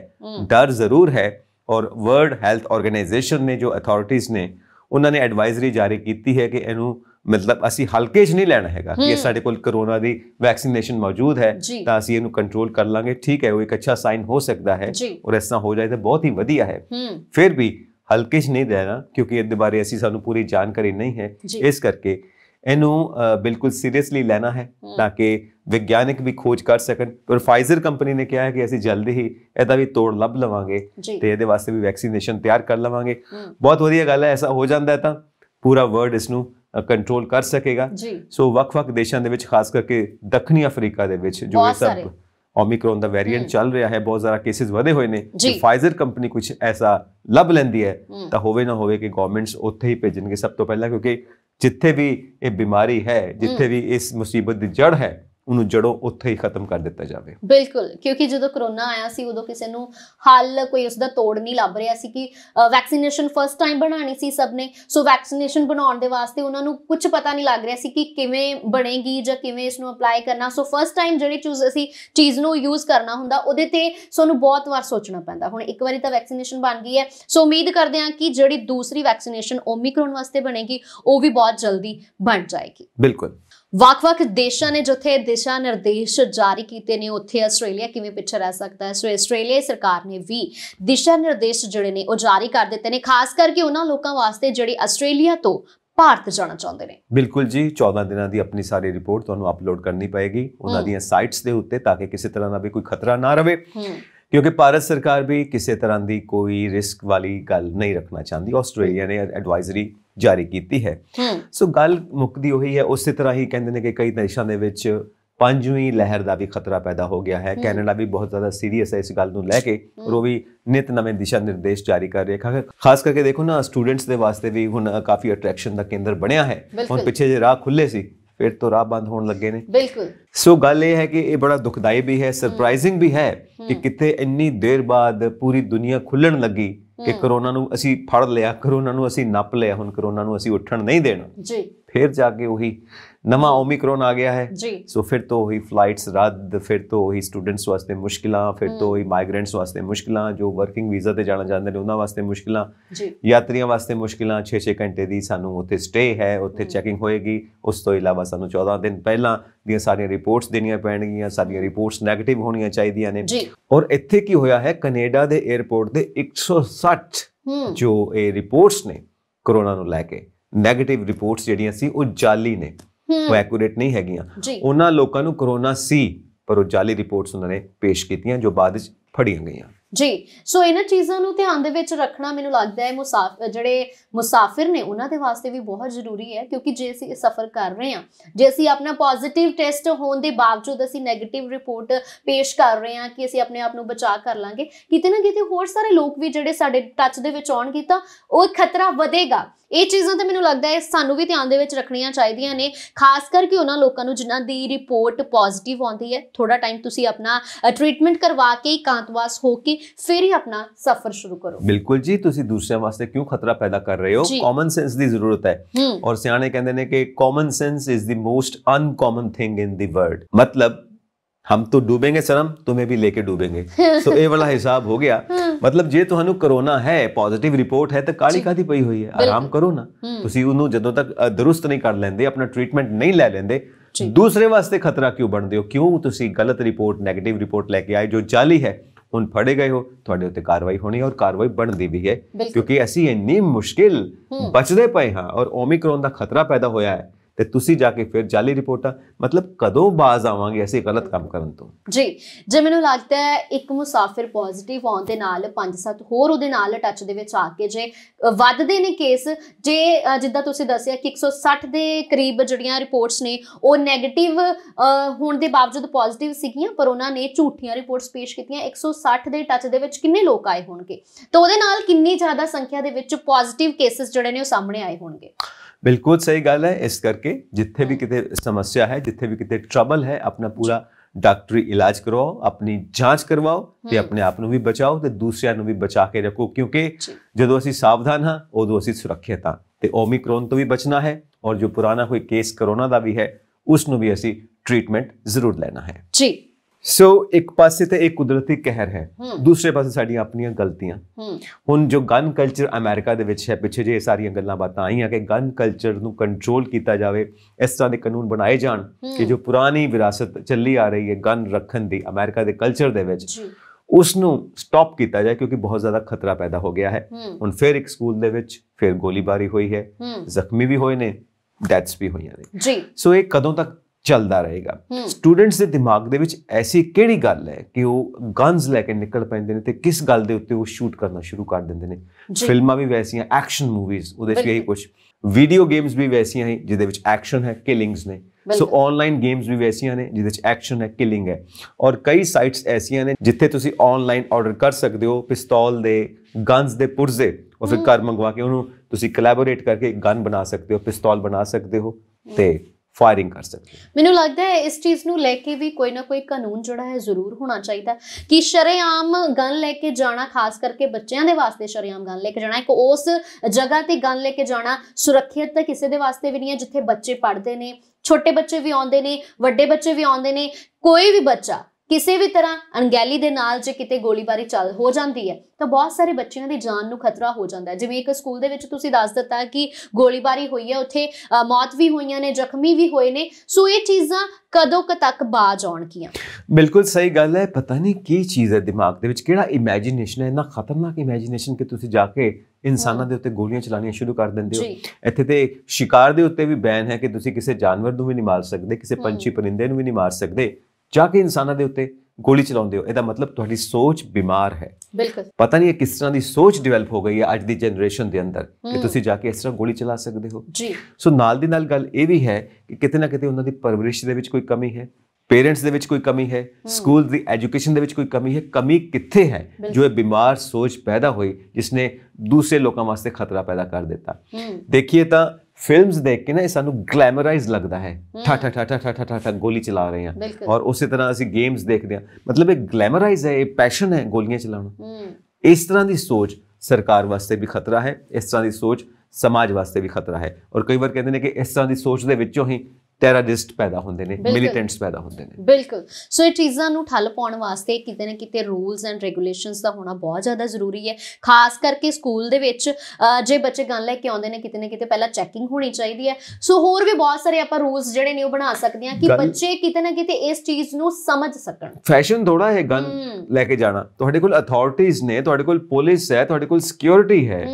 ਡਰ ਜ਼ਰੂਰ ਹੈ ਔਰ ਵਰਲਡ ਹੈਲਥ ਆਰਗੇਨਾਈਜੇਸ਼ਨ ਨੇ ਜੋ ਅਥਾਰਟੀਆਂ ਨੇ ਉਹਨਾਂ ਨੇ ਐਡਵਾਈਜ਼ਰੀ ਜਾਰੀ ਕੀਤੀ ਹੈ ਕਿ ਇਹਨੂੰ ਮਤਲਬ ਅਸੀਂ ਹਲਕੇ 'ਚ ਨਹੀਂ ਲੈਣਾ ਹੈਗਾ ਕਿ ਸਾਡੇ ਕੋਲ ਕਰੋਨਾ ਦੀ ਵੈਕਸੀਨੇਸ਼ਨ ਮੌਜੂਦ ਹੈ ਤਾਂ ਅਸੀਂ ਇਹਨੂੰ ਕੰਟਰੋਲ ਕਰ ਲਾਂਗੇ ਠੀਕ ਹੈ ਉਹ ਇੱਕ ਅੱਛਾ ਸਾਈਨ ਹੋ ਸਕਦਾ ਹੈ ਔਰ ਐਸਾ ਹੋ ਜਾਏ ਤਾਂ ਬਹੁਤ ਹੀ ਵਧੀਆ ਹੈ ਫਿਰ ਵੀ ਹਲਕੇ 'ਚ ਨਹੀਂ ਦੇਣਾ ਕਿਉਂਕਿ ਇਹਦੇ ਬਾਰੇ ਅਸੀਂ ਸਾਨੂੰ ਪੂਰੀ ਜਾਣਕਾਰੀ ਨਹੀਂ ਹੈ ਇਸ ਕਰਕੇ ਇਹਨੂੰ ਬਿਲਕੁਲ ਸੀਰੀਅਸਲੀ ਲੈਣਾ ਹੈ ਤਾਂ ਕਿ ਵਿਗਿਆਨਿਕ ਵੀ ਖੋਜ ਕਰ ਸਕਣ ਪਰ ਫਾਈਜ਼ਰ ਕੰਪਨੀ ਨੇ ਕਿਹਾ ਹੈ ਕਿ ਅਸੀਂ ਜਲਦੀ ਹੀ ਇਹਦਾ ਵੀ ਤੋੜ ਲੱਭ ਲਵਾਂਗੇ ਤੇ ਇਹਦੇ ਵਾਸਤੇ ਵੀ ਵੈਕਸੀਨੇਸ਼ਨ ਤਿਆਰ ਕਰ ਲਵਾਂਗੇ ਬਹੁਤ ਵਧੀਆ ਗੱਲ ਹੈ ਐਸਾ ਹੋ ਜਾਂਦਾ ਤਾਂ ਪੂਰਾ ਵਰਲਡ ਇਸ ਨੂੰ ਕੰਟਰੋਲ ਕਰ ਸਕੇਗਾ ਸੋ ਵੱਖ-ਵੱਖ ਦੇਸ਼ਾਂ ਦੇ ਵਿੱਚ ਖਾਸ ਕਰਕੇ ਦੱਖਣੀ ਅਫਰੀਕਾ ਦੇ ਵਿੱਚ ਜੋ ਇਹ ਸਭ ਓਮਿਕਰੋਨ ਦਾ ਵੇਰੀਐਂਟ ਚੱਲ ਰਿਹਾ ਹੈ ਬਹੁਤ ਜ਼ਿਆਦਾ ਕੇਸਿਸ ਵਧੇ ਹੋਏ ਨੇ ਜੇ ਫਾਈਜ਼ਰ ਕੰਪਨੀ ਕੁਝ ਐਸਾ ਲੱਭ ਲੈਂਦੀ ਹੈ ਤਾਂ ਹੋਵੇ ਨਾ ਹੋਵੇ ਕਿ ਗਵਰਨਮੈਂਟਸ ਉੱਥੇ ਹੀ ਭੇਜਣਗੇ ਸਭ ਤੋਂ ਪਹਿਲਾਂ ਕਿਉਂਕਿ ਜਿੱਥੇ ਵੀ ਇਹ ਬਿਮਾਰੀ ਹੈ ਜਿੱਥੇ ਵੀ ਇਸ ਮੁਸੀਬਤ ਦੀ ਜੜ ਹੈ ਉਹਨੂੰ ਜੜੋਂ ਉੱਥੇ ਹੀ ਖਤਮ ਕਰ ਦਿੱਤਾ ਜਾਵੇ ਬਿਲਕੁਲ ਕਿਉਂਕਿ ਜਦੋਂ ਕਰੋਨਾ ਆਇਆ ਸੀ ਉਦੋਂ ਕਿਸੇ ਨੂੰ ਹੱਲ ਕੋਈ ਉਸ ਦਾ ਤੋੜ ਨਹੀਂ ਲੱਭ ਰਿਹਾ ਸੀ ਕਿ ਵੈਕਸੀਨੇਸ਼ਨ ਫਰਸਟ ਟਾਈਮ ਬਣਾਣੀ ਸੀ ਸਭ ਨੇ ਸੋ ਵੈਕਸੀਨੇਸ਼ਨ ਬਣਾਉਣ ਦੇ ਵਾਸਤੇ ਉਹਨਾਂ ਨੂੰ ਕੁਝ ਪਤਾ ਨਹੀਂ ਲੱਗ ਰਿਹਾ ਸੀ ਕਿ ਕਿਵੇਂ ਬਣੇਗੀ ਜਾਂ ਕਿਵੇਂ ਇਸ ਨੂੰ ਅਪਲਾਈ ਕਰਨਾ ਸੋ ਫਰਸਟ ਟਾਈਮ ਜਿਹੜੀ ਚੂਜ਼ ਅਸੀਂ ਚੀਜ਼ ਨੂੰ ਯੂਜ਼ ਕਰਨਾ ਹੁੰਦਾ ਉਹਦੇ ਤੇ ਸਾਨੂੰ ਬਹੁਤ ਵਾਰ ਸੋਚਣਾ ਪੈਂਦਾ ਹੁਣ ਇੱਕ ਵਾਰੀ ਤਾਂ ਵੈਕਸੀਨੇਸ਼ਨ ਬਣ ਗਈ ਹੈ ਸੋ ਉਮੀਦ ਕਰਦੇ ਹਾਂ ਕਿ ਜਿਹੜੀ ਦੂਸਰੀ ਵੈਕਸੀਨੇਸ਼ਨ ਓਮਿਕਰੋਨ ਵਾਸਤੇ ਬਣੇਗੀ ਉਹ ਵੀ ਬਹੁਤ ਜਲਦੀ ਬਣ ਜਾਏਗੀ ਬਿਲਕੁਲ ਵੱਖ-ਵੱਖ ਦੇਸ਼ਾਂ ਨੇ ਜਿੱਥੇ ਦਿਸ਼ਾ ਨਿਰਦੇਸ਼ ਜਾਰੀ ਕੀਤੇ ਨੇ ਉੱਥੇ ਆਸਟ੍ਰੇਲੀਆ ਕਿਵੇਂ ਪਿੱਛੇ ਰਹਿ ਸਕਦਾ ਹੈ ਸੋ ਆਸਟ੍ਰੇਲੀਆ ਸਰਕਾਰ ਨੇ ਵੀ ਦਿਸ਼ਾ ਨਿਰਦੇਸ਼ ਜਿਹੜੇ ਨੇ ਉਹ ਜਾਰੀ ਕਰ ਦਿੱਤੇ ਨੇ ਖਾਸ ਕਰਕੇ ਉਹਨਾਂ ਲੋਕਾਂ ਵਾਸਤੇ ਜਿਹੜੇ ਆਸਟ੍ਰੇਲੀਆ ਤੋਂ ਭਾਰਤ ਜਾਣਾ ਚਾਹੁੰਦੇ ਨੇ ਬਿਲਕੁਲ ਜੀ 14 ਦਿਨਾਂ ਦੀ ਆਪਣੀ ਸਾਰੀ ਰਿਪੋਰਟ ਤੁਹਾਨੂੰ ਅਪਲੋਡ ਕਰਨੀ ਪਏਗੀ ਉਹਨਾਂ ਦੀਆਂ ਸਾਈਟਸ ਦੇ ਉੱਤੇ ਤਾਂ ਕਿ ਕਿਸੇ ਤਰ੍ਹਾਂ ਦਾ ਵੀ ਕੋਈ ਖਤਰਾ ਨਾ ਰਹੇ ਕਿਉਂਕਿ ਭਾਰਤ ਸਰਕਾਰ ਵੀ ਕਿਸੇ ਤਰ੍ਹਾਂ ਦੀ ਕੋਈ ਰਿਸਕ ਵਾਲੀ ਗੱਲ ਨਹੀਂ ਰੱਖਣਾ ਚਾਹੁੰਦੀ ਆਸਟ੍ਰੇਲੀਆ ਨੇ ਐਡਵਾਈਜ਼ਰੀ ਜਾਰੀ ਕੀਤੀ ਹੈ ਸੋ ਗੱਲ ਮੁੱਕਦੀ ਹੋਈ ਹੈ ਉਸੇ ਤਰ੍ਹਾਂ ਹੀ ਕਹਿੰਦੇ ਨੇ ਕਿ ਕਈ ਦੇਸ਼ਾਂ ਦੇ ਵਿੱਚ ਪੰਜਵੀਂ ਲਹਿਰ ਦਾ ਵੀ ਖਤਰਾ ਪੈਦਾ ਹੋ ਗਿਆ ਹੈ ਕੈਨੇਡਾ ਵੀ ਬਹੁਤ ਜ਼ਿਆਦਾ ਸੀਰੀਅਸ ਹੈ ਇਸ ਗੱਲ ਨੂੰ ਲੈ ਕੇ ਔਰ ਉਹ ਵੀ ਨਿਤ ਨਵੇਂ ਦਿਸ਼ਾ ਨਿਰਦੇਸ਼ ਜਾਰੀ ਕਰ ਰਿਹਾ ਹੈ ਖਾਸ ਕਰਕੇ ਦੇਖੋ ਨਾ ਸਟੂਡੈਂਟਸ ਦੇ ਵਾਸਤੇ ਵੀ ਹੁਣ ਕਾਫੀ ਅਟਰੈਕਸ਼ਨ ਦਾ ਕੇਂਦਰ ਬਣਿਆ ਹੈ ਹੁਣ ਪਿੱਛੇ ਜੇ ਰਾਹ ਖੁੱਲੇ ਸੀ ਫਿਰ ਤੋਂ ਰਾਹ ਬੰਦ ਹੋਣ ਲੱਗੇ ਨੇ ਬਿਲਕੁਲ ਸੋ ਗੱਲ ਇਹ ਹੈ ਕਿ ਇਹ ਬੜਾ ਦੁਖਦਾਈ ਵੀ ਹੈ ਸਰਪ੍ਰਾਈਜ਼ਿੰਗ ਵੀ ਹੈ ਕਿ ਕਿਤੇ ਇੰਨੀ ਦੇਰ ਬਾਅਦ ਪੂਰੀ ਦੁਨੀਆ ਖੁੱਲਣ ਲੱਗੀ ਕਿ ਕਰੋਨਾ ਨੂੰ ਅਸੀਂ ਫੜ ਲਿਆ ਕਰੋਨਾ ਨੂੰ ਅਸੀਂ ਨੱਪ ਲਿਆ ਹੁਣ ਕਰੋਨਾ ਨੂੰ ਅਸੀਂ ਉੱਠਣ ਨਹੀਂ ਦੇਣਾ ਜੀ ਫਿਰ ਜਾ ਕੇ ਉਹੀ ਨਵਾਂ ਓਮਿਕਰੋਨ ਆ ਗਿਆ ਹੈ ਸੋ ਫਿਰ ਤੋਂ ਉਹੀ ਫਲਾਈਟਸ ਰੱਦ ਫਿਰ ਤੋਂ ਉਹੀ ਸਟੂਡੈਂਟਸ ਵਾਸਤੇ ਮੁਸ਼ਕਲਾਂ ਫਿਰ ਤੋਂ ਉਹੀ ਮਾਈਗ੍ਰੈਂਟਸ ਵਾਸਤੇ ਮੁਸ਼ਕਲਾਂ ਜੋ ਵਰਕਿੰਗ ਵੀਜ਼ਾ ਤੇ ਜਾਣਾ ਚਾਹੁੰਦੇ ਨੇ ਉਹਨਾਂ ਵਾਸਤੇ ਮੁਸ਼ਕਲਾਂ ਯਾਤਰੀਆਂ ਵਾਸਤੇ ਮੁਸਕਲਾਂ 6 6-6 ਘੰਟੇ ਦੀ ਸਾਨੂੰ ਉੱਥੇ ਸਟੇ ਹੈ ਉੱਥੇ ਚੈਕਿੰਗ ਹੋਏਗੀ ਉਸ ਤੋਂ ਇਲਾਵਾ ਸਾਨੂੰ 14 ਦਿਨ ਪਹਿਲਾਂ ਦੀਆਂ ਸਾਰੀਆਂ ਰਿਪੋਰਟਸ ਦੇਣੀਆਂ ਪੈਣਗੀਆਂ ਸਾਡੀਆਂ ਰਿਪੋਰਟਸ 네ਗੇਟਿਵ ਹੋਣੀਆਂ ਚਾਹੀਦੀਆਂ ਨੇ ਔਰ ਇੱਥੇ ਕੀ ਹੋਇਆ ਹੈ ਕੈਨੇਡਾ ਦੇ 에ਅਰਪੋਰਟ ਦੇ 160 ਜੋ ਇਹ ਰਿਪੋਰਟਸ ਨੇ ਕਰੋਨਾ ਨੂੰ ਲੈ ਕੇ 네ਗੇਟਿਵ ਰਿਪੋਰਟਸ ਜਿਹੜੀਆਂ ਸੀ ਉਹ ਜਾਲੀ ਨੇ ਉਹ ਐਕੂਰੇਟ ਨਹੀਂ ਹੈਗੀਆਂ ਉਹਨਾਂ ਲੋਕਾਂ ਨੂੰ ਕਰੋਨਾ ਸੀ ਪਰ ਉਹ ਜਾਲੀ ਰਿਪੋਰਟਸ ਉਹਨਾਂ ਨੇ ਪੇਸ਼ ਕੀਤੀਆਂ ਜੋ ਬਾਅਦ ਵਿੱਚ ਫੜੀਆਂ ਗਈਆਂ ਜੀ ਸੋ ਇਹਨਾਂ ਚੀਜ਼ਾਂ ਨੂੰ ਧਿਆਨ ਦੇ ਵਿੱਚ ਰੱਖਣਾ ਮੈਨੂੰ ਲੱਗਦਾ ਹੈ ਮੁਸਾਫਰ ਜਿਹੜੇ ਮੁਸਾਫਰ ਨੇ ਉਹਨਾਂ ਦੇ ਵਾਸਤੇ ਵੀ ਬਹੁਤ ਜ਼ਰੂਰੀ ਹੈ ਕਿਉਂਕਿ ਜੇ ਅਸੀਂ ਸਫ਼ਰ ਕਰ ਰਹੇ ਹਾਂ ਜੇ ਅਸੀਂ ਆਪਣਾ ਪੋਜ਼ਿਟਿਵ ਟੈਸਟ ਹੋਣ ਦੇ ਬਾਵਜੂਦ ਅਸੀਂ 네ਗੇਟਿਵ ਰਿਪੋਰਟ ਪੇਸ਼ ਕਰ ਰਹੇ ਹਾਂ ਕਿ ਅਸੀਂ ਆਪਣੇ ਆਪ ਨੂੰ ਬਚਾ ਕਰ ਲਾਂਗੇ ਕਿਤੇ ਨਾ ਕਿਤੇ ਹੋਰ ਸਾਰੇ ਲੋਕ ਵੀ ਜਿਹੜੇ ਸਾਡੇ ਟੱਚ ਦੇ ਵਿੱਚ ਆਉਣਗੇ ਤਾਂ ਉਹ ਖਤਰਾ ਵਧੇਗਾ ਇਹ ਚੀਜ਼ਾਂ ਤਾਂ ਮੈਨੂੰ ਲੱਗਦਾ ਹੈ ਸਾਨੂੰ ਵੀ ਧਿਆਨ ਦੇ ਵਿੱਚ ਰੱਖਣੀਆਂ ਚਾਹੀਦੀਆਂ ਨੇ ਖਾਸ ਕਰਕੇ ਉਹਨਾਂ ਲੋਕਾਂ ਨੂੰ ਜਿਨ੍ਹਾਂ ਦੀ ਰਿਪੋਰਟ ਪੋਜ਼ਿਟਿਵ ਆਉਂਦੀ ਹੈ ਥੋੜਾ ਟਾਈਮ ਤੁਸੀਂ ਆਪਣਾ ਟ੍ਰੀਟਮੈਂਟ ਕਰਵਾ ਕੇ ਇਕਾਂਤਵਾਸ ਹੋ ਕੇ ਫਿਰ ਹੀ ਆਪਣਾ ਸਫ਼ਰ ਸ਼ੁਰੂ ਕਰੋ ਬਿਲਕੁਲ ਜੀ ਤੁਸੀਂ ਦੂਸਰਿਆਂ ਵਾਸਤੇ ਕਿਉਂ ਖਤਰਾ ਪੈਦਾ ਕਰ ਰਹੇ ਹੋ ਕਾਮਨ ਸੈਂਸ ਦੀ ਜ਼ਰੂਰਤ ਹੈ ਔਰ ਸਿਆਣੇ ਕਹਿੰਦੇ ਨੇ ਕਿ common sense is the most uncommon thing in the world ਮਤਲਬ ਹਮ ਤੋ ਡੂਬेंगे ਸਰਮ ਤੁਮੇ ਵੀ ਲੈ ਕੇ ਡੂਬेंगे ਸੋ ਇਹ ਵਾਲਾ ਹਿਸਾਬ ਹੋ ਗਿਆ ਮਤਲਬ ਜੇ ਤੁਹਾਨੂੰ ਕਰੋਨਾ ਹੈ ਪੋਜ਼ਿਟਿਵ ਰਿਪੋਰਟ ਹੈ ਤਾਂ ਕਾਲੀ ਕਾਦੀ ਪਈ ਹੋਈ ਹੈ ਆਰਾਮ ਕਰੋ ਨਾ ਤੁਸੀਂ ਉਹਨੂੰ ਜਦੋਂ ਤੱਕ ਦਰੁਸਤ ਨਹੀਂ ਕਰ ਲੈਂਦੇ ਆਪਣਾ ਟ੍ਰੀਟਮੈਂਟ ਨਹੀਂ ਲੈ ਲੈਂਦੇ ਦੂਸਰੇ ਵਾਸਤੇ ਖਤਰਾ ਕਿਉਂ ਬਣਦੇ ਹੋ ਕਿਉਂ ਤੁਸੀਂ ਗਲਤ ਰਿਪੋਰਟ 네ਗੇਟਿਵ ਰਿਪੋਰਟ ਲੈ ਕੇ ਆਏ ਜੋ ਜਾਲੀ ਹੈ ਹੁਣ ਫੜੇ ਗਏ ਹੋ ਤੁਹਾਡੇ ਉੱਤੇ ਕਾਰਵਾਈ ਹੋਣੀ ਹੈ ਔਰ ਕਾਰਵਾਈ ਬਣਦੀ ਵੀ ਹੈ ਕਿਉਂਕਿ ਅਸੀਂ ਇੰਨੀ ਮੁਸ਼ਕਿਲ ਬਚਦੇ ਪਏ ਹਾਂ ਔਰ ਓਮਿਕਰੋਨ ਦਾ ਖਤਰਾ ਪੈਦਾ ਹੋਇਆ ਹੈ ਤੇ ਤੁਸੀਂ ਜਾ ਕੇ ਫਿਰ ਜਾਲੀ ਰਿਪੋਰਟਾਂ ਮਤਲਬ ਕਦੋਂ ਬਾਜ਼ ਆਵਾਂਗੇ ਐਸੇ ਗਲਤ ਕੰਮ ਕਰਨ ਤੋਂ ਜੀ ਜੇ ਮੈਨੂੰ ਲੱਗਦਾ ਹੈ ਇੱਕ ਮੁਸਾਫਿਰ ਪੋਜ਼ਿਟਿਵ ਆਉਣ ਦੇ ਨਾਲ 5-7 ਹੋਰ ਉਹਦੇ ਨਾਲ ਟੱਚ ਦੇ ਵਿੱਚ ਆ ਕੇ ਜੇ ਵੱਧਦੇ ਨੇ ਕੇਸ ਜੇ ਜਿੱਦਾਂ ਤੁਸੀਂ ਦੱਸਿਆ ਕਿ 160 ਦੇ ਕਰੀਬ ਜਿਹੜੀਆਂ ਰਿਪੋਰਟਸ ਨੇ ਉਹ 네ਗੇਟਿਵ ਹੋਣ ਦੇ ਬਾਵਜੂਦ ਪੋਜ਼ਿਟਿਵ ਸੀਗੀਆਂ ਪਰ ਉਹਨਾਂ ਨੇ ਝੂਠੀਆਂ ਰਿਪੋਰਟਸ ਪੇਸ਼ ਕੀਤੀਆਂ 160 ਦੇ ਟੱਚ ਦੇ ਵਿੱਚ ਕਿੰਨੇ ਲੋਕ ਆਏ ਹੋਣਗੇ ਤਾਂ ਉਹਦੇ ਨਾਲ ਕਿੰਨੀ ਜ਼ਿਆਦਾ ਸੰਖਿਆ ਦੇ ਵਿੱਚ ਪੋਜ਼ਿਟਿਵ ਕੇਸਸ ਜਿਹੜੇ ਨੇ ਉਹ ਸਾਹਮਣੇ ਆਏ ਹੋਣਗੇ ਬਿਲਕੁਲ ਸਹੀ ਗੱਲ ਹੈ ਇਸ ਕਰਕੇ ਜਿੱਥੇ ਵੀ ਕਿਤੇ ਸਮੱਸਿਆ ਹੈ ਜਿੱਥੇ ਵੀ ਕਿਤੇ ਟਰਬਲ ਹੈ ਆਪਣਾ ਪੂਰਾ ਡਾਕਟਰੀ ਇਲਾਜ ਕਰਵਾਓ ਆਪਣੀ ਜਾਂਚ ਕਰਵਾਓ ਤੇ ਆਪਣੇ ਆਪ ਨੂੰ ਵੀ ਬਚਾਓ ਤੇ ਦੂਸਰਿਆਂ ਨੂੰ ਵੀ ਬਚਾ ਕੇ ਰੱਖੋ ਕਿਉਂਕਿ ਜਦੋਂ ਅਸੀਂ ਸਾਵਧਾਨ ਹਾਂ ਉਦੋਂ ਅਸੀਂ ਸੁਰੱਖਿਅਤ ਹਾਂ ਤੇ ਓਮਿਕਰੋਨ ਤੋਂ ਵੀ ਬਚਣਾ ਹੈ ਔਰ ਜੋ ਪੁਰਾਣਾ ਕੋਈ ਕੇਸ ਕਰੋਨਾ ਦਾ ਵੀ ਹੈ ਉਸ ਨੂੰ ਵੀ ਅਸੀਂ ਟ੍ਰੀਟਮੈਂਟ ਜ਼ਰੂਰ ਲੈਣਾ ਹੈ ਜੀ ਸੋ ਇੱਕ ਪਾਸੇ ਤੇ ਇੱਕ ਕੁਦਰਤੀ ਕਹਿਰ ਹੈ ਦੂਸਰੇ ਪਾਸੇ ਸਾਡੀਆਂ ਆਪਣੀਆਂ ਗਲਤੀਆਂ ਹੁਣ ਜੋ ਗਨ ਕਲਚਰ ਅਮਰੀਕਾ ਦੇ ਵਿੱਚ ਹੈ ਪਿੱਛੇ ਜੇ ਸਾਰੀਆਂ ਗੱਲਾਂ ਬਾਤਾਂ ਆਈਆਂ ਕਿ ਗਨ ਕਲਚਰ ਨੂੰ ਕੰਟਰੋਲ ਕੀਤਾ ਜਾਵੇ ਇਸ ਤਰ੍ਹਾਂ ਦੇ ਕਾਨੂੰਨ ਬਣਾਏ ਜਾਣ ਕਿ ਜੋ ਪੁਰਾਣੀ ਵਿਰਾਸਤ ਚੱਲੀ ਆ ਰਹੀ ਹੈ ਗਨ ਰੱਖਣ ਦੀ ਅਮਰੀਕਾ ਦੇ ਕਲਚਰ ਦੇ ਵਿੱਚ ਉਸ ਨੂੰ ਸਟਾਪ ਕੀਤਾ ਜਾਏ ਕਿਉਂਕਿ ਬਹੁਤ ਜ਼ਿਆਦਾ ਖਤਰਾ ਪੈਦਾ ਹੋ ਗਿਆ ਹੈ ਹੁਣ ਫਿਰ ਇੱਕ ਸਕੂਲ ਦੇ ਵਿੱਚ ਫਿਰ ਗੋਲੀਬਾਰੀ ਹੋਈ ਹੈ ਜ਼ਖਮੀ ਵੀ ਹੋਏ ਨੇ ਡੈਥਸ ਵੀ ਹੋਈਆਂ ਨੇ ਜੀ ਸੋ ਇਹ ਕਦੋਂ ਤੱਕ ਚੱਲਦਾ ਰਹੇਗਾ ਸਟੂਡੈਂਟਸ ਦੇ ਦਿਮਾਗ ਦੇ ਵਿੱਚ ਐਸੀ ਕਿਹੜੀ ਗੱਲ ਹੈ ਕਿ ਉਹ ਗਨਸ ਲੈ ਕੇ ਨਿਕਲ ਪੈਂਦੇ ਨੇ ਤੇ ਕਿਸ ਗੱਲ ਦੇ ਉੱਤੇ ਉਹ ਸ਼ੂਟ ਕਰਨਾ ਸ਼ੁਰੂ ਕਰ ਦਿੰਦੇ ਨੇ ਫਿਲਮਾਂ ਵੀ ਵੈਸੀਆਂ ਐਕਸ਼ਨ ਮੂਵੀਜ਼ ਉਹਦੇ ਵਿੱਚ ਵੀ ਕੁਝ ਵੀਡੀਓ ਗੇਮਸ ਵੀ ਵੈਸੀਆਂ ਹੀ ਜਿਹਦੇ ਵਿੱਚ ਐਕਸ਼ਨ ਹੈ ਕਿਲਿੰਗਸ ਨੇ ਸੋ ਆਨਲਾਈਨ ਗੇਮਸ ਵੀ ਵੈਸੀਆਂ ਨੇ ਜਿਹਦੇ ਵਿੱਚ ਐਕਸ਼ਨ ਹੈ ਕਿਲਿੰਗ ਹੈ ਔਰ ਕਈ ਸਾਈਟਸ ਐਸੀਆਂ ਨੇ ਜਿੱਥੇ ਤੁਸੀਂ ਆਨਲਾਈਨ ਆਰਡਰ ਕਰ ਸਕਦੇ ਹੋ ਪਿਸਤੌਲ ਦੇ ਗਨਸ ਦੇ ਪੁਰਜ਼ੇ ਉਹ ਫਿਰ ਕਰ ਮੰਗਵਾ ਕੇ ਉਹਨੂੰ ਤੁਸੀਂ ਕੋਲੈਬੋਰੇਟ ਕਰਕੇ ਗਨ ਬਣਾ ਸਕਦੇ ਹੋ ਪਿਸਤੌਲ ਬਣਾ ਸਕਦੇ ਹੋ ਤੇ ਫਾਇਰਿੰਗ ਕਰ ਸਕਦੇ ਮੈਨੂੰ ਲੱਗਦਾ ਹੈ ਇਸ ਚੀਜ਼ ਨੂੰ ਲੈ ਕੇ ਵੀ ਕੋਈ ਨਾ ਕੋਈ ਕਾਨੂੰਨ ਜਿਹੜਾ ਹੈ ਜ਼ਰੂਰ ਹੋਣਾ ਚਾਹੀਦਾ ਕਿ ਸ਼ਰੇਆਮ ਗਨ ਲੈ ਕੇ ਜਾਣਾ ਖਾਸ ਕਰਕੇ ਬੱਚਿਆਂ ਦੇ ਵਾਸਤੇ ਸ਼ਰੇਆਮ ਗਨ ਲੈ ਕੇ ਜਾਣਾ ਇੱਕ ਉਸ ਜਗ੍ਹਾ ਤੇ ਗਨ ਲੈ ਕੇ ਜਾਣਾ ਸੁਰੱਖਿਅਤ ਤਾਂ ਕਿਸੇ ਦੇ ਵਾਸਤੇ ਵੀ ਨਹੀਂ ਹੈ ਜਿੱਥੇ ਬੱਚੇ ਪੜ੍ਹਦੇ ਨੇ ਛੋਟੇ ਬੱਚੇ ਵੀ ਆਉਂਦੇ ਨੇ ਵੱਡੇ ਬੱਚੇ ਵੀ ਆਉਂਦੇ ਨੇ ਕੋਈ ਵੀ ਬੱਚਾ ਕਿਸੇ ਵੀ ਤਰ੍ਹਾਂ ਅਣਗੈਲੀ ਦੇ ਨਾਲ ਜੇ ਕਿਤੇ ਗੋਲੀਬਾਰੀ ਚੱਲ ਹੋ ਜਾਂਦੀ ਹੈ ਤਾਂ ਬਹੁਤ ਸਾਰੇ ਬੱਚਿਆਂ ਦੀ ਜਾਨ ਨੂੰ ਖਤਰਾ ਹੋ ਜਾਂਦਾ ਹੈ ਜਿਵੇਂ ਇੱਕ ਸਕੂਲ ਦੇ ਵਿੱਚ ਤੁਸੀਂ ਦੱਸ ਦਿੱਤਾ ਕਿ ਗੋਲੀਬਾਰੀ ਹੋਈ ਹੈ ਉੱਥੇ ਮੌਤ ਵੀ ਹੋਈਆਂ ਨੇ ਜ਼ਖਮੀ ਵੀ ਹੋਏ ਨੇ ਸੋ ਇਹ ਚੀਜ਼ਾਂ ਕਦੋਂ ਕ ਤੱਕ ਬਾਜ ਆਉਣਗੀਆਂ ਬਿਲਕੁਲ ਸਹੀ ਗੱਲ ਹੈ ਪਤਾ ਨਹੀਂ ਕੀ ਚੀਜ਼ ਹੈ ਦਿਮਾਗ ਦੇ ਵਿੱਚ ਕਿਹੜਾ ਇਮੇਜਿਨੇਸ਼ਨ ਹੈ ਇੰਨਾ ਖਤਰਨਾਕ ਇਮੇਜਿਨੇਸ਼ਨ ਕਿ ਤੁਸੀਂ ਜਾ ਕੇ ਇਨਸਾਨਾਂ ਦੇ ਉੱਤੇ ਗੋਲੀਆਂ ਚਲਾਉਣੀਆਂ ਸ਼ੁਰੂ ਕਰ ਦਿੰਦੇ ਹੋ ਇੱਥੇ ਤੇ ਸ਼ਿਕਾਰ ਦੇ ਉੱਤੇ ਵੀ ਬੈਨ ਹੈ ਕਿ ਤੁਸੀਂ ਕਿਸੇ ਜਾਨਵਰ ਨੂੰ ਵੀ ਨਹੀਂ ਮਾਰ ਸਕਦੇ ਕਿਸੇ ਪੰਛੀ ਪਰਿੰਦੇ ਨੂੰ ਵੀ ਨਹੀਂ ਮਾਰ ਸਕਦੇ ਜਾ ਕੇ ਇਨਸਾਨਾਂ ਦੇ ਉੱਤੇ ਗੋਲੀ ਚਲਾਉਂਦੇ ਹੋ ਇਹਦਾ ਮਤਲਬ ਤੁਹਾਡੀ ਸੋਚ ਬਿਮਾਰ ਹੈ ਬਿਲਕੁਲ ਪਤਾ ਨਹੀਂ ਕਿਸ ਤਰ੍ਹਾਂ ਦੀ ਸੋਚ ਡਿਵੈਲਪ ਹੋ ਗਈ ਹੈ ਅੱਜ ਦੀ ਜਨਰੇਸ਼ਨ ਦੇ ਅੰਦਰ ਕਿ ਤੁਸੀਂ ਜਾ ਕੇ ਇਸ ਤਰ੍ਹਾਂ ਗੋਲੀ ਚਲਾ ਸਕਦੇ ਹੋ ਜੀ ਸੋ ਨਾਲ ਦੀ ਨਾਲ ਗੱਲ ਇਹ ਵੀ ਹੈ ਕਿ ਕਿਤੇ ਨਾ ਕਿਤੇ ਉਹਨਾਂ ਦੀ ਪਰਵਰਿਸ਼ ਦੇ ਵਿੱਚ ਕੋਈ ਕਮੀ ਹੈ ਪੇਰੈਂਟਸ ਦੇ ਵਿੱਚ ਕੋਈ ਕਮੀ ਹੈ ਸਕੂਲ ਦੀ ਐਜੂਕੇਸ਼ਨ ਦੇ ਵਿੱਚ ਕੋਈ ਕਮੀ ਹੈ ਕਮੀ ਕਿੱਥੇ ਹੈ ਜੋ ਇਹ ਬਿਮਾਰ ਸੋਚ ਪੈਦਾ ਹੋਈ ਜਿਸ ਨੇ ਦੂਸਰੇ ਲੋਕਾਂ ਵਾਸਤੇ ਖਤਰਾ ਪੈਦਾ ਕਰ ਦਿੱਤਾ ਦੇਖੀਏ ਤਾਂ ਫਿਲਮਸ ਦੇਖ ਕੇ ਨਾ ਇਹ ਸਾਨੂੰ ਗਲੈਮਰਾਈਜ਼ ਲੱਗਦਾ ਹੈ ਠਾ ਠਾ ਠਾ ਠਾ ਠਾ ਠਾ ਗੋਲੀ ਚਲਾ ਰਹੇ ਹਾਂ ਔਰ ਉਸੇ ਤਰ੍ਹਾਂ ਅਸੀਂ ਗੇਮਸ ਦੇਖਦੇ ਹਾਂ ਮਤਲਬ ਇਹ ਗਲੈਮਰਾਈਜ਼ ਹੈ ਇਹ ਪੈਸ਼ਨ ਹੈ ਗੋਲੀਆਂ ਚਲਾਉਣਾ ਇਸ ਤਰ੍ਹਾਂ ਦੀ ਸੋਚ ਸਰਕਾਰ ਵਾਸਤੇ ਵੀ ਖਤਰਾ ਹੈ ਇਸ ਤਰ੍ਹਾਂ ਦੀ ਸੋਚ ਸਮਾਜ ਵਾਸਤੇ ਵੀ ਖਤਰਾ ਹੈ ਔਰ ਕਈ ਵਾਰ ਕਹਿੰਦੇ ਨੇ ਕਿ ਇਸ ਤਰ੍ਹਾਂ ਦੀ ਸੋਚ ਦੇ ਵਿੱਚੋਂ ਹੀ ਟੈਰਰਿਸਟ ਪੈਦਾ ਹੁੰਦੇ ਨੇ ਮਿਲੀਟੈਂਟਸ ਪੈਦਾ ਹੁੰਦੇ ਨੇ ਬਿਲਕੁਲ ਸੋ ਇਹ ਚੀਜ਼ਾਂ ਨੂੰ ਠੱਲ ਪਾਉਣ ਵਾਸਤੇ ਕਿਤੇ ਨਾ ਕਿਤੇ ਰੂਲਸ ਐਂਡ ਰੈਗੂਲੇਸ਼ਨਸ ਦਾ ਹੋਣਾ ਬਹੁਤ ਜ਼ਿਆਦਾ ਜ਼ਰੂਰੀ ਹੈ ਖਾਸ ਕਰਕੇ ਸਕੂਲ ਦੇ ਵਿੱਚ ਜੇ ਬੱਚੇ ਗਨ ਲੈ ਕੇ ਆਉਂਦੇ ਨੇ ਕਿਤੇ ਨਾ ਕਿਤੇ ਪਹਿਲਾਂ ਚੈਕਿੰਗ ਹੋਣੀ ਚਾਹੀਦੀ ਹੈ ਸੋ ਹੋਰ ਵੀ ਬਹੁਤ ਸਾਰੇ ਆਪਾਂ ਰੂਲਸ ਜਿਹੜੇ ਨੇ ਉਹ ਬਣਾ ਸਕਦੇ ਹਾਂ ਕਿ ਬੱਚੇ ਕਿਤੇ ਨਾ ਕਿਤੇ ਇਸ ਚੀਜ਼ ਨੂੰ ਸਮਝ ਸਕਣ ਫੈਸ਼ਨ ਥੋੜਾ ਹੈ ਗਨ ਲੈ ਕੇ ਜਾਣਾ ਤੁਹਾਡੇ ਕੋਲ ਅਥਾਰਟੀਆਂ ਨੇ ਤੁਹਾਡੇ ਕੋਲ ਪੁਲਿਸ ਹੈ ਤੁਹਾਡੇ ਕੋਲ ਸਿਕਿਉਰਿਟੀ ਹੈ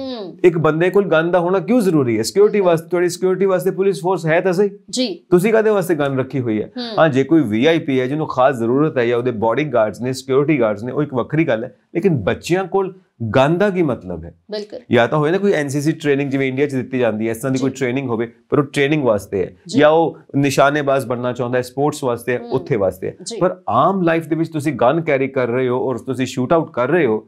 ਇੱਕ ਬੰਦੇ ਕੋਲ ਗਨ ਦਾ ਹੋਣਾ ਕਿਉਂ ਜ਼ਰੂਰੀ ਹੈ ਸਿਕਿਉਰਿਟੀ ਵਾਸਤੇ ਤੁਹਾਡੀ ਸਿਕਿਉਰਿਟੀ ਵਾਸਤੇ ਪੁਲਿਸ ਫੋਰਸ ਹੈ ਤਾਂ ਸਹੀ ਜੀ ਤੁਸੀਂ ਕਾਦੇ ਵਾਸਤੇ ਗਨ ਰੱਖੀ ਹੋਈ ਹੈ ਹਾਂ ਜੇ ਕੋਈ ਵੀਆਈਪੀ ਹੈ ਜਿਹਨੂੰ ਖਾਸ ਜ਼ਰੂਰਤ ਹੈ ਜਾਂ ਉਹਦੇ ਬਾਡੀਗਾਰਡਸ ਨੇ ਸਿਕਿਉਰਿਟੀ ਗਾਰਡਸ ਨੇ ਉਹ ਇੱਕ ਵੱਖਰੀ ਗੱਲ ਹੈ ਲੇਕਿਨ ਬੱਚਿਆਂ ਕੋਲ ਗਨ ਦਾ ਕੀ ਮਤਲਬ ਹੈ ਬਿਲਕੁਲ ਜਾਂ ਤਾਂ ਹੋਏ ਨਾ ਕੋਈ ਐਨਸੀਸੀ ਟ੍ਰੇਨਿੰਗ ਜਿਵੇਂ ਇੰਡੀਆ 'ਚ ਦਿੱਤੀ ਜਾਂਦੀ ਹੈ ਇਸ ਤਰ੍ਹਾਂ ਦੀ ਕੋਈ ਟ੍ਰੇਨਿੰਗ ਹੋਵੇ ਪਰ ਉਹ ਟ੍ਰੇਨਿੰਗ ਵਾਸਤੇ ਹੈ ਜਾਂ ਉਹ ਨਿਸ਼ਾਨੇਬਾਜ਼ ਬਣਨਾ ਚਾਹੁੰਦਾ ਹੈ ਸਪੋਰਟਸ ਵਾਸਤੇ ਹੈ ਉੱਥੇ ਵਾਸਤੇ ਹੈ ਪਰ ਆਮ ਲਾਈਫ ਦੇ ਵਿੱਚ ਤੁਸੀਂ ਗਨ ਕੈਰੀ ਕਰ ਰਹੇ ਹੋ ਔਰ ਤੁਸੀਂ ਸ਼ੂਟ ਆਊਟ ਕਰ ਰਹੇ ਹੋ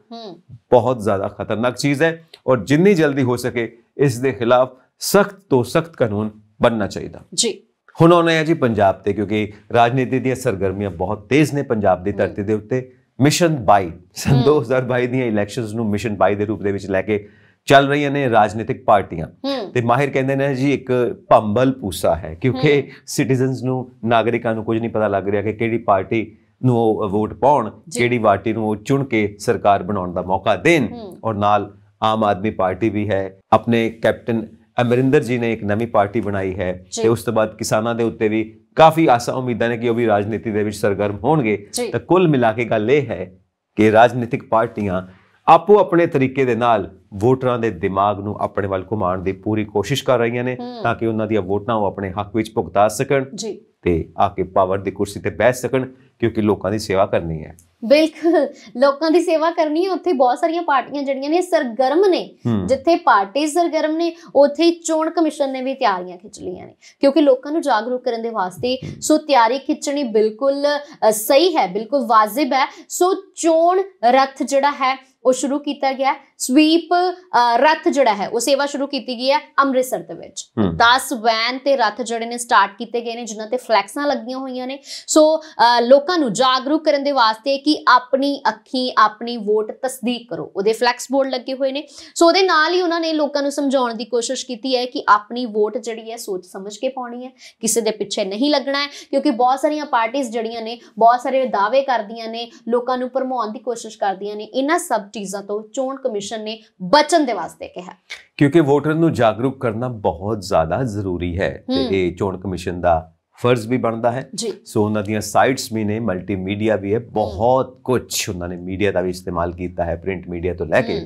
ਬਹੁਤ ਜ਼ਿਆਦਾ ਖਤਰਨਾਕ ਚੀਜ਼ ਹੈ ਔਰ ਜਿੰਨੀ ਜਲਦੀ ਹੋ ਸਕੇ ਇਸ ਦੇ ਖਿਲਾਫ ਸਖਤ ਤੋਂ ਸਖਤ ਕਾਨੂੰਨ ਬਣਨਾ ਚਾਹੀਦਾ ਜੀ ਹੁਣ ਆਉਣਾ ਹੈ ਜੀ ਪੰਜਾਬ ਤੇ ਕਿਉਂਕਿ ਰਾਜਨੀਤੀ ਦੀਆਂ ਸਰਗਰਮੀਆਂ ਬਹੁਤ ਤੇਜ਼ ਨੇ ਪੰਜਾਬ ਦੀ ਧਰਤੀ ਦੇ ਉੱਤੇ ਮਿਸ਼ਨ 22 ਸਨ 2022 ਦੀਆਂ ਇਲੈਕਸ਼ਨਸ ਨੂੰ ਮਿਸ਼ਨ 22 ਦੇ ਰੂਪ ਦੇ ਵਿੱਚ ਲੈ ਕੇ ਚੱਲ ਰਹੀਆਂ ਨੇ ਰਾਜਨੀਤਿਕ ਪਾਰਟੀਆਂ ਤੇ ਮਾਹਿਰ ਕਹਿੰਦੇ ਨੇ ਜੀ ਇੱਕ ਭੰਬਲ ਪੂਸਾ ਹੈ ਕਿਉਂਕਿ ਸਿਟੀਜ਼ਨਸ ਨੂੰ ਨਾਗਰਿਕਾਂ ਨੂੰ ਕੁਝ ਨਹੀਂ ਪਤਾ ਲੱਗ ਰਿਹਾ ਕਿ ਕਿਹੜੀ ਪਾਰਟੀ ਨੂੰ ਉਹ ਵੋਟ ਪਾਉਣ ਕਿਹੜੀ ਪਾਰਟੀ ਨੂੰ ਉਹ ਚੁਣ ਕੇ ਸਰਕਾਰ ਬਣਾਉਣ ਦਾ ਮੌਕਾ ਦੇਣ ਔਰ ਨਾਲ ਆਮ ਆਦਮੀ ਪਾਰਟੀ ਵੀ ਹੈ ਆਪਣੇ ਕੈਪਟਨ ਅਮਰਿੰਦਰ ਜੀ ਨੇ ਇੱਕ ਨਵੀਂ ਪਾਰਟੀ ਬਣਾਈ ਹੈ ਤੇ ਉਸ ਤੋਂ ਬਾਅਦ ਕਿਸਾਨਾਂ ਦੇ ਉੱਤੇ ਵੀ ਕਾਫੀ ਆਸਾਂ ਉਮੀਦਾਂ ਨੇ ਕਿ ਉਹ ਵੀ ਰਾਜਨੀਤੀ ਦੇ ਵਿੱਚ ਸਰਗਰਮ ਹੋਣਗੇ ਤਾਂ ਕੁੱਲ ਮਿਲਾ ਕੇ ਗੱਲ ਇਹ ਹੈ ਕਿ ਰਾਜਨੀਤਿਕ ਪਾਰਟੀਆਂ ਆਪੋ ਆਪਣੇ ਤਰੀਕੇ ਦੇ ਨਾਲ ਵੋਟਰਾਂ ਦੇ ਦਿਮਾਗ ਨੂੰ ਆਪਣੇ ਵੱਲ ਘੁਮਾਉਣ ਦੀ ਪੂਰੀ ਕੋਸ਼ਿਸ਼ ਕਰ ਰਹੀਆਂ ਨੇ ਤਾਂ ਕਿ ਉਹਨਾਂ ਦੀਆਂ ਵੋਟਾਂ ਉਹ ਆਪਣੇ ਹੱਕ ਵਿੱਚ ਭੁਗਤਾ ਸਕਣ ਤੇ ਆ ਕੇ ਪਾਵਰ ਦੀ ਕੁਰਸੀ ਤੇ ਬੈਠ ਸਕਣ ਕਿਉਂਕਿ ਲੋਕਾਂ ਦੀ ਸੇਵਾ ਕਰਨੀ ਹੈ ਬਿਲਕੁਲ ਲੋਕਾਂ ਦੀ ਸੇਵਾ ਕਰਨੀ ਹੈ ਉੱਥੇ ਬਹੁਤ ਸਾਰੀਆਂ ਪਾਰਟੀਆਂ ਜਿਹੜੀਆਂ ਨੇ ਸਰਗਰਮ ਨੇ ਜਿੱਥੇ ਪਾਰਟੀ ਸਰਗਰਮ ਨੇ ਉੱਥੇ ਚੋਣ ਕਮਿਸ਼ਨ ਨੇ ਵੀ ਤਿਆਰੀਆਂ ਖਿੱਚ ਲਈਆਂ ਨੇ ਕਿਉਂਕਿ ਲੋਕਾਂ ਨੂੰ ਜਾਗਰੂਕ ਕਰਨ ਦੇ ਵਾਸਤੇ ਸੋ ਤਿਆਰੀ ਖਿੱਚਣੀ ਬਿਲਕੁਲ ਸਹੀ ਹੈ ਬਿਲਕੁਲ ਵਾਜਿਬ ਹੈ ਸੋ ਚੋਣ ਰਥ ਜਿਹੜਾ ਹੈ ਉਹ ਸ਼ੁਰੂ ਕੀਤਾ ਗਿਆ ਸਵੀਪ ਰਥ ਜਿਹੜਾ ਹੈ ਉਹ ਸੇਵਾ ਸ਼ੁਰੂ ਕੀਤੀ ਗਈ ਹੈ ਅੰਮ੍ਰਿਤਸਰ ਦੇ ਵਿੱਚ 10 ਵੈਨ ਤੇ ਰਥ ਜਿਹੜੇ ਨੇ ਸਟਾਰਟ ਕੀਤੇ ਗਏ ਨੇ ਜਿਨ੍ਹਾਂ ਤੇ ਫਲੈਕਸਾਂ ਲੱਗੀਆਂ ਹੋਈਆਂ ਨੇ ਸੋ ਲੋਕਾਂ ਨੂੰ ਜਾਗਰੂਕ ਕਰਨ ਦੇ ਵਾਸਤੇ ਕਿ ਆਪਣੀ ਅੱਖੀ ਆਪਣੀ ਵੋਟ ਤਸਦੀਕ ਕਰੋ ਉਹਦੇ ਫਲੈਕਸ ਬੋਰਡ ਲੱਗੇ ਹੋਏ ਨੇ ਸੋ ਉਹਦੇ ਨਾਲ ਹੀ ਉਹਨਾਂ ਨੇ ਲੋਕਾਂ ਨੂੰ ਸਮਝਾਉਣ ਦੀ ਕੋਸ਼ਿਸ਼ ਕੀਤੀ ਹੈ ਕਿ ਆਪਣੀ ਵੋਟ ਜਿਹੜੀ ਹੈ ਸੋਚ ਸਮਝ ਕੇ ਪਾਉਣੀ ਹੈ ਕਿਸੇ ਦੇ ਪਿੱਛੇ ਨਹੀਂ ਲੱਗਣਾ ਹੈ ਕਿਉਂਕਿ ਬਹੁਤ ਸਾਰੀਆਂ ਪਾਰਟੀਆਂ ਜਿਹੜੀਆਂ ਨੇ ਬਹੁਤ ਸਾਰੇ ਦਾਅਵੇ ਕਰਦੀਆਂ ਨੇ ਲੋਕਾਂ ਨੂੰ ਭਰਮਾਉਣ ਦੀ ਕੋਸ਼ਿਸ਼ ਕਰਦੀਆਂ ਨੇ ਇਹਨਾਂ ਸਭ ਚੀਜ਼ਾਂ ਤੋਂ ਚੋਣ ਕਮਿਸ਼ਨ ਕਮਿਸ਼ਨ ਨੇ ਬਚਨ ਦੇ ਵਾਸਤੇ ਕਿਹਾ ਕਿਉਂਕਿ ਵੋਟਰ ਨੂੰ ਜਾਗਰੂਕ ਕਰਨਾ ਬਹੁਤ ਜ਼ਿਆਦਾ ਜ਼ਰੂਰੀ ਹੈ ਤੇ ਇਹ ਚੋਣ ਕਮਿਸ਼ਨ ਦਾ ਫਰਜ਼ ਵੀ ਬਣਦਾ ਹੈ ਸੋ ਉਹਨਾਂ ਦੀਆਂ ਸਾਈਟਸ ਵੀ ਨੇ ਮਲਟੀਮੀਡੀਆ ਵੀ ਹੈ ਬਹੁਤ ਕੁਝ ਉਹਨਾਂ ਨੇ ਮੀਡੀਆ ਦਾ ਵੀ ਇਸਤੇਮਾਲ ਕੀਤਾ ਹੈ ਪ੍ਰਿੰਟ ਮੀਡੀਆ ਤੋਂ ਲੈ ਕੇ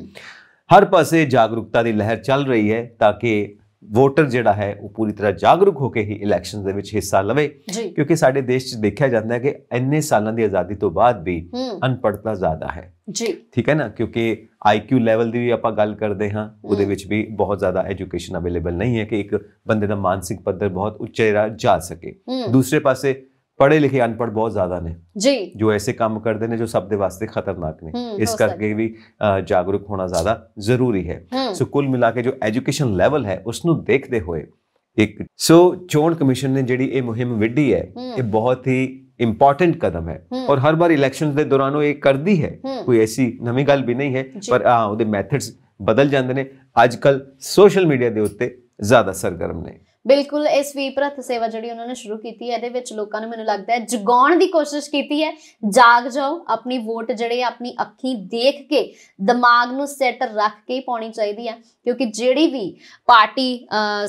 ਹਰ ਪਾਸੇ ਜਾਗਰੂਕਤਾ ਦੀ ਲਹਿਰ ਚੱਲ ਰਹੀ ਹੈ ਤਾਂ ਕਿ ਵੋਟਰ ਜਿਹੜਾ ਹੈ ਉਹ ਪੂਰੀ ਤਰ੍ਹਾਂ ਜਾਗਰੂਕ ਹੋ ਕੇ ਹੀ ਇਲੈਕਸ਼ਨ ਦੇ ਵਿੱਚ ਹਿੱਸਾ ਲਵੇ ਕਿਉਂਕਿ ਸਾਡੇ ਦੇਸ਼ 'ਚ ਦੇਖਿਆ ਜਾਂਦਾ ਹੈ ਕਿ ਇੰਨੇ ਸਾਲਾਂ ਦੀ ਆਜ਼ਾਦੀ ਤੋਂ ਬਾਅਦ ਵੀ ਅਨਪੜ੍ਹਤਾ ਜ਼ਿਆਦਾ ਹੈ ਜੀ ਠੀਕ ਹੈ ਨਾ ਕਿਉਂਕਿ ਆਈਕਿਊ ਲੈਵਲ ਦੀ ਵੀ ਆਪਾਂ ਗੱਲ ਕਰਦੇ ਹਾਂ ਉਹਦੇ ਵਿੱਚ ਵੀ ਬਹੁਤ ਜ਼ਿਆਦਾ ਐਜੂਕੇਸ਼ਨ ਅਵੇਲੇਬਲ ਨਹੀਂ ਹੈ ਕਿ ਇੱਕ ਬੰਦੇ ਦਾ ਮਾਨਸਿਕ ਪੱਧਰ ਬਹੁਤ ਉੱਚੇਰਾ ਜਾ ਸਕੇ ਦੂਸਰੇ ਪਾਸੇ ਪੜ੍ਹੇ ਲਿਖੇ ਅਨਪੜ੍ਹ ਬਹੁਤ ਜ਼ਿਆਦਾ ਨੇ ਜੀ ਜੋ ਐਸੇ ਕੰਮ ਕਰਦੇ ਨੇ ਜੋ ਸਭ ਦੇ ਵਾਸਤੇ ਖਤਰਨਾਕ ਨੇ ਇਸ ਕਰਕੇ ਵੀ ਜਾਗਰੂਕ ਹੋਣਾ ਜ਼ਿਆਦਾ ਜ਼ਰੂਰੀ ਹੈ ਸੋ ਕੁੱਲ ਮਿਲਾ ਕੇ ਜੋ ਐਜੂਕੇਸ਼ਨ ਲੈਵਲ ਹੈ ਉਸ ਨੂੰ ਦੇਖਦੇ ਹੋਏ ਇੱਕ ਸੋ ਚੋਣ ਕਮਿਸ਼ਨ ਨੇ ਜਿਹੜੀ ਇਹ ਮੁਹਿੰਮ ਵਿੱਢੀ ਹੈ ਇਹ ਬਹੁਤ ਹੀ ਇੰਪੋਰਟੈਂਟ ਕਦਮ ਹੈ ਔਰ ਹਰ ਵਾਰ ਇਲੈਕਸ਼ਨਸ ਦੇ ਦੌਰਾਨ ਉਹ ਇਹ ਕਰਦੀ ਹੈ ਕੋਈ ਐਸੀ ਨਵੀਂ ਗੱਲ ਵੀ ਨਹੀਂ ਹੈ ਪਰ ਆ ਉਹਦੇ ਮੈਥਡਸ ਬਦਲ ਜਾਂਦੇ ਨੇ ਅੱਜ ਕੱਲ ਸੋਸ਼ਲ ਮੀਡੀਆ ਦੇ ਉੱਤੇ ਜ਼ਿਆਦਾ ਸਰਗਰਮ ਨੇ ਬਿਲਕੁਲ ਇਸ ਵੀਪਰਤ ਸੇਵਾ ਜਿਹੜੀ ਉਹਨਾਂ ਨੇ ਸ਼ੁਰੂ ਕੀਤੀ ਹੈ ਇਹਦੇ ਵਿੱਚ ਲੋਕਾਂ ਨੂੰ ਮੈਨੂੰ ਲੱਗਦਾ ਹੈ ਜਗਾਉਣ ਦੀ ਕੋਸ਼ਿਸ਼ ਕੀਤੀ ਹੈ ਜਾਗ ਜਾਓ ਆਪਣੀ ਵੋਟ ਜਿਹੜੇ ਆਪਣੀ ਅੱਖੀਂ ਦੇਖ ਕੇ ਦਿਮਾਗ ਨੂੰ ਸੈੱਟ ਰੱਖ ਕੇ ਪਾਉਣੀ ਚਾਹੀਦੀ ਹੈ ਕਿਉਂਕਿ ਜਿਹੜੀ ਵੀ ਪਾਰਟੀ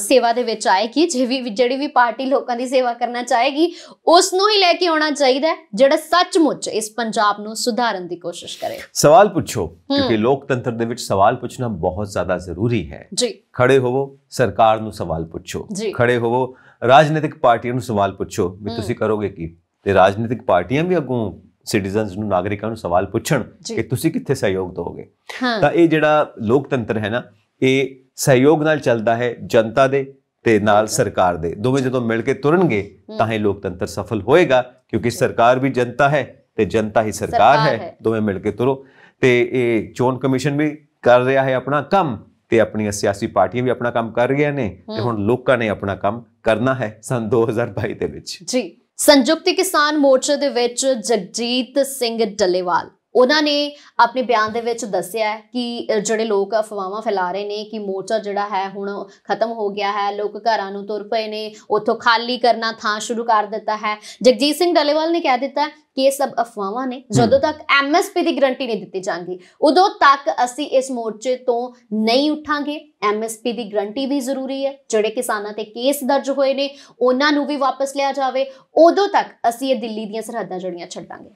ਸੇਵਾ ਦੇ ਵਿੱਚ ਆਏਗੀ ਵੀ ਜਿਹੜੀ ਵੀ ਪਾਰਟੀ ਲੋਕਾਂ ਦੀ ਸੇਵਾ ਕਰਨਾ ਚਾਹੇਗੀ ਉਸ ਨੂੰ ਹੀ ਲੈ ਕੇ ਆਉਣਾ ਚਾਹੀਦਾ ਜਿਹੜਾ ਸੱਚਮੁੱਚ ਇਸ ਪੰਜਾਬ ਨੂੰ ਸੁਧਾਰਨ ਦੀ ਕੋਸ਼ਿਸ਼ ਕਰੇ ਸਵਾਲ ਪੁੱਛੋ ਕਿਉਂਕਿ ਲੋਕਤੰਤਰ ਦੇ ਵਿੱਚ ਸਵਾਲ ਪੁੱਛਣਾ ਬਹੁਤ ਜ਼ਿਆਦਾ ਜ਼ਰੂਰੀ ਹੈ ਜੀ ਖੜੇ ਹੋਵੋ ਸਰਕਾਰ ਨੂੰ ਸਵਾਲ ਪੁੱਛੋ ਖੜੇ ਹੋਵੋ ਰਾਜਨੀਤਿਕ ਪਾਰਟੀਆਂ ਨੂੰ ਸਵਾਲ ਪੁੱਛੋ ਵੀ ਤੁਸੀਂ ਕਰੋਗੇ ਕੀ ਤੇ ਰਾਜਨੀਤਿਕ ਪਾਰਟੀਆਂ ਵੀ ਅੱਗੋਂ ਸਿਟੀਜ਼ਨਸ ਨੂੰ ਨਾਗਰਿਕਾਂ ਨੂੰ ਸਵਾਲ ਪੁੱਛਣ ਕਿ ਤੁਸੀਂ ਕਿੱਥੇ ਸਹਿਯੋਗ ਦੋਗੇ ਤਾਂ ਇਹ ਜਿਹੜਾ ਲੋਕਤੰਤਰ ਹੈ ਨਾ ਇਹ ਸਹਿਯੋਗ ਨਾਲ ਚੱਲਦਾ ਹੈ ਜਨਤਾ ਦੇ ਤੇ ਨਾਲ ਸਰਕਾਰ ਦੇ ਦੋਵੇਂ ਜਦੋਂ ਮਿਲ ਕੇ ਤੁਰਨਗੇ ਤਾਂ ਹੀ ਲੋਕਤੰਤਰ ਸਫਲ ਹੋਏਗਾ ਕਿਉਂਕਿ ਸਰਕਾਰ ਵੀ ਜਨਤਾ ਹੈ ਤੇ ਜਨਤਾ ਹੀ ਸਰਕਾਰ ਹੈ ਦੋਵੇਂ ਮਿਲ ਕੇ ਤੁਰੋ ਤੇ ਇਹ ਚੋਣ ਕਮਿਸ਼ਨ ਵੀ ਕਰ ਰਿਹਾ ਹੈ ਆਪਣਾ ਕੰਮ ਤੇ ਆਪਣੀਆਂ ਸਿਆਸੀ ਪਾਰਟੀਆਂ ਵੀ ਆਪਣਾ ਕੰਮ ਕਰ ਰਹੀਆਂ ਨੇ ਤੇ ਹੁਣ ਲੋਕਾਂ ਨੇ ਆਪਣਾ ਕੰਮ ਕਰਨਾ ਹੈ ਸਨ 2022 ਦੇ ਵਿੱਚ ਜੀ ਸੰਯੁਕਤ ਕਿਸਾਨ ਮੋਰਚੇ ਦੇ ਵਿੱਚ ਜਗਜੀਤ ਸਿੰਘ ਡੱਲੇਵਾਲ ਉਹਨਾਂ ਨੇ ਆਪਣੇ ਬਿਆਨ ਦੇ ਵਿੱਚ ਦੱਸਿਆ ਕਿ ਜਿਹੜੇ ਲੋਕ ਅਫਵਾਹਾਂ ਫੈਲਾ ਰਹੇ ਨੇ ਕਿ ਮੋਰਚਾ ਜਿਹੜਾ ਹੈ ਹੁਣ ਖਤਮ ਹੋ ਗਿਆ ਹੈ ਲੋਕ ਘਰਾਂ ਨੂੰ ਤੁਰ ਪਏ ਨੇ ਉੱਥੋਂ ਖਾਲੀ ਕਰਨਾ ਥਾਂ ਸ਼ੁਰੂ ਕਰ ਦਿੱਤਾ ਹੈ ਜਗਜੀਤ ਸਿੰਘ ਡਲੇਵਾਲ ਨੇ ਕਹਿ ਦਿੱਤਾ ਕਿ ਇਹ ਸਭ ਅਫਵਾਹਾਂ ਨੇ ਜਦੋਂ ਤੱਕ ਐਮਐਸਪੀ ਦੀ ਗਰੰਟੀ ਨਹੀਂ ਦਿੱਤੀ ਜਾਂਦੀ ਉਦੋਂ ਤੱਕ ਅਸੀਂ ਇਸ ਮੋਰਚੇ ਤੋਂ ਨਹੀਂ ਉਠਾਂਗੇ ਐਮਐਸਪੀ ਦੀ ਗਰੰਟੀ ਵੀ ਜ਼ਰੂਰੀ ਹੈ ਜਿਹੜੇ ਕਿਸਾਨਾਂ ਤੇ ਕੇਸ ਦਰਜ ਹੋਏ ਨੇ ਉਹਨਾਂ ਨੂੰ ਵੀ ਵਾਪਸ ਲਿਆ ਜਾਵੇ ਉਦੋਂ ਤੱਕ ਅਸੀਂ ਇਹ ਦਿੱਲੀ ਦੀਆਂ ਸਰਹੱਦਾਂ ਜੜੀਆਂ ਛੱਡਾਂਗੇ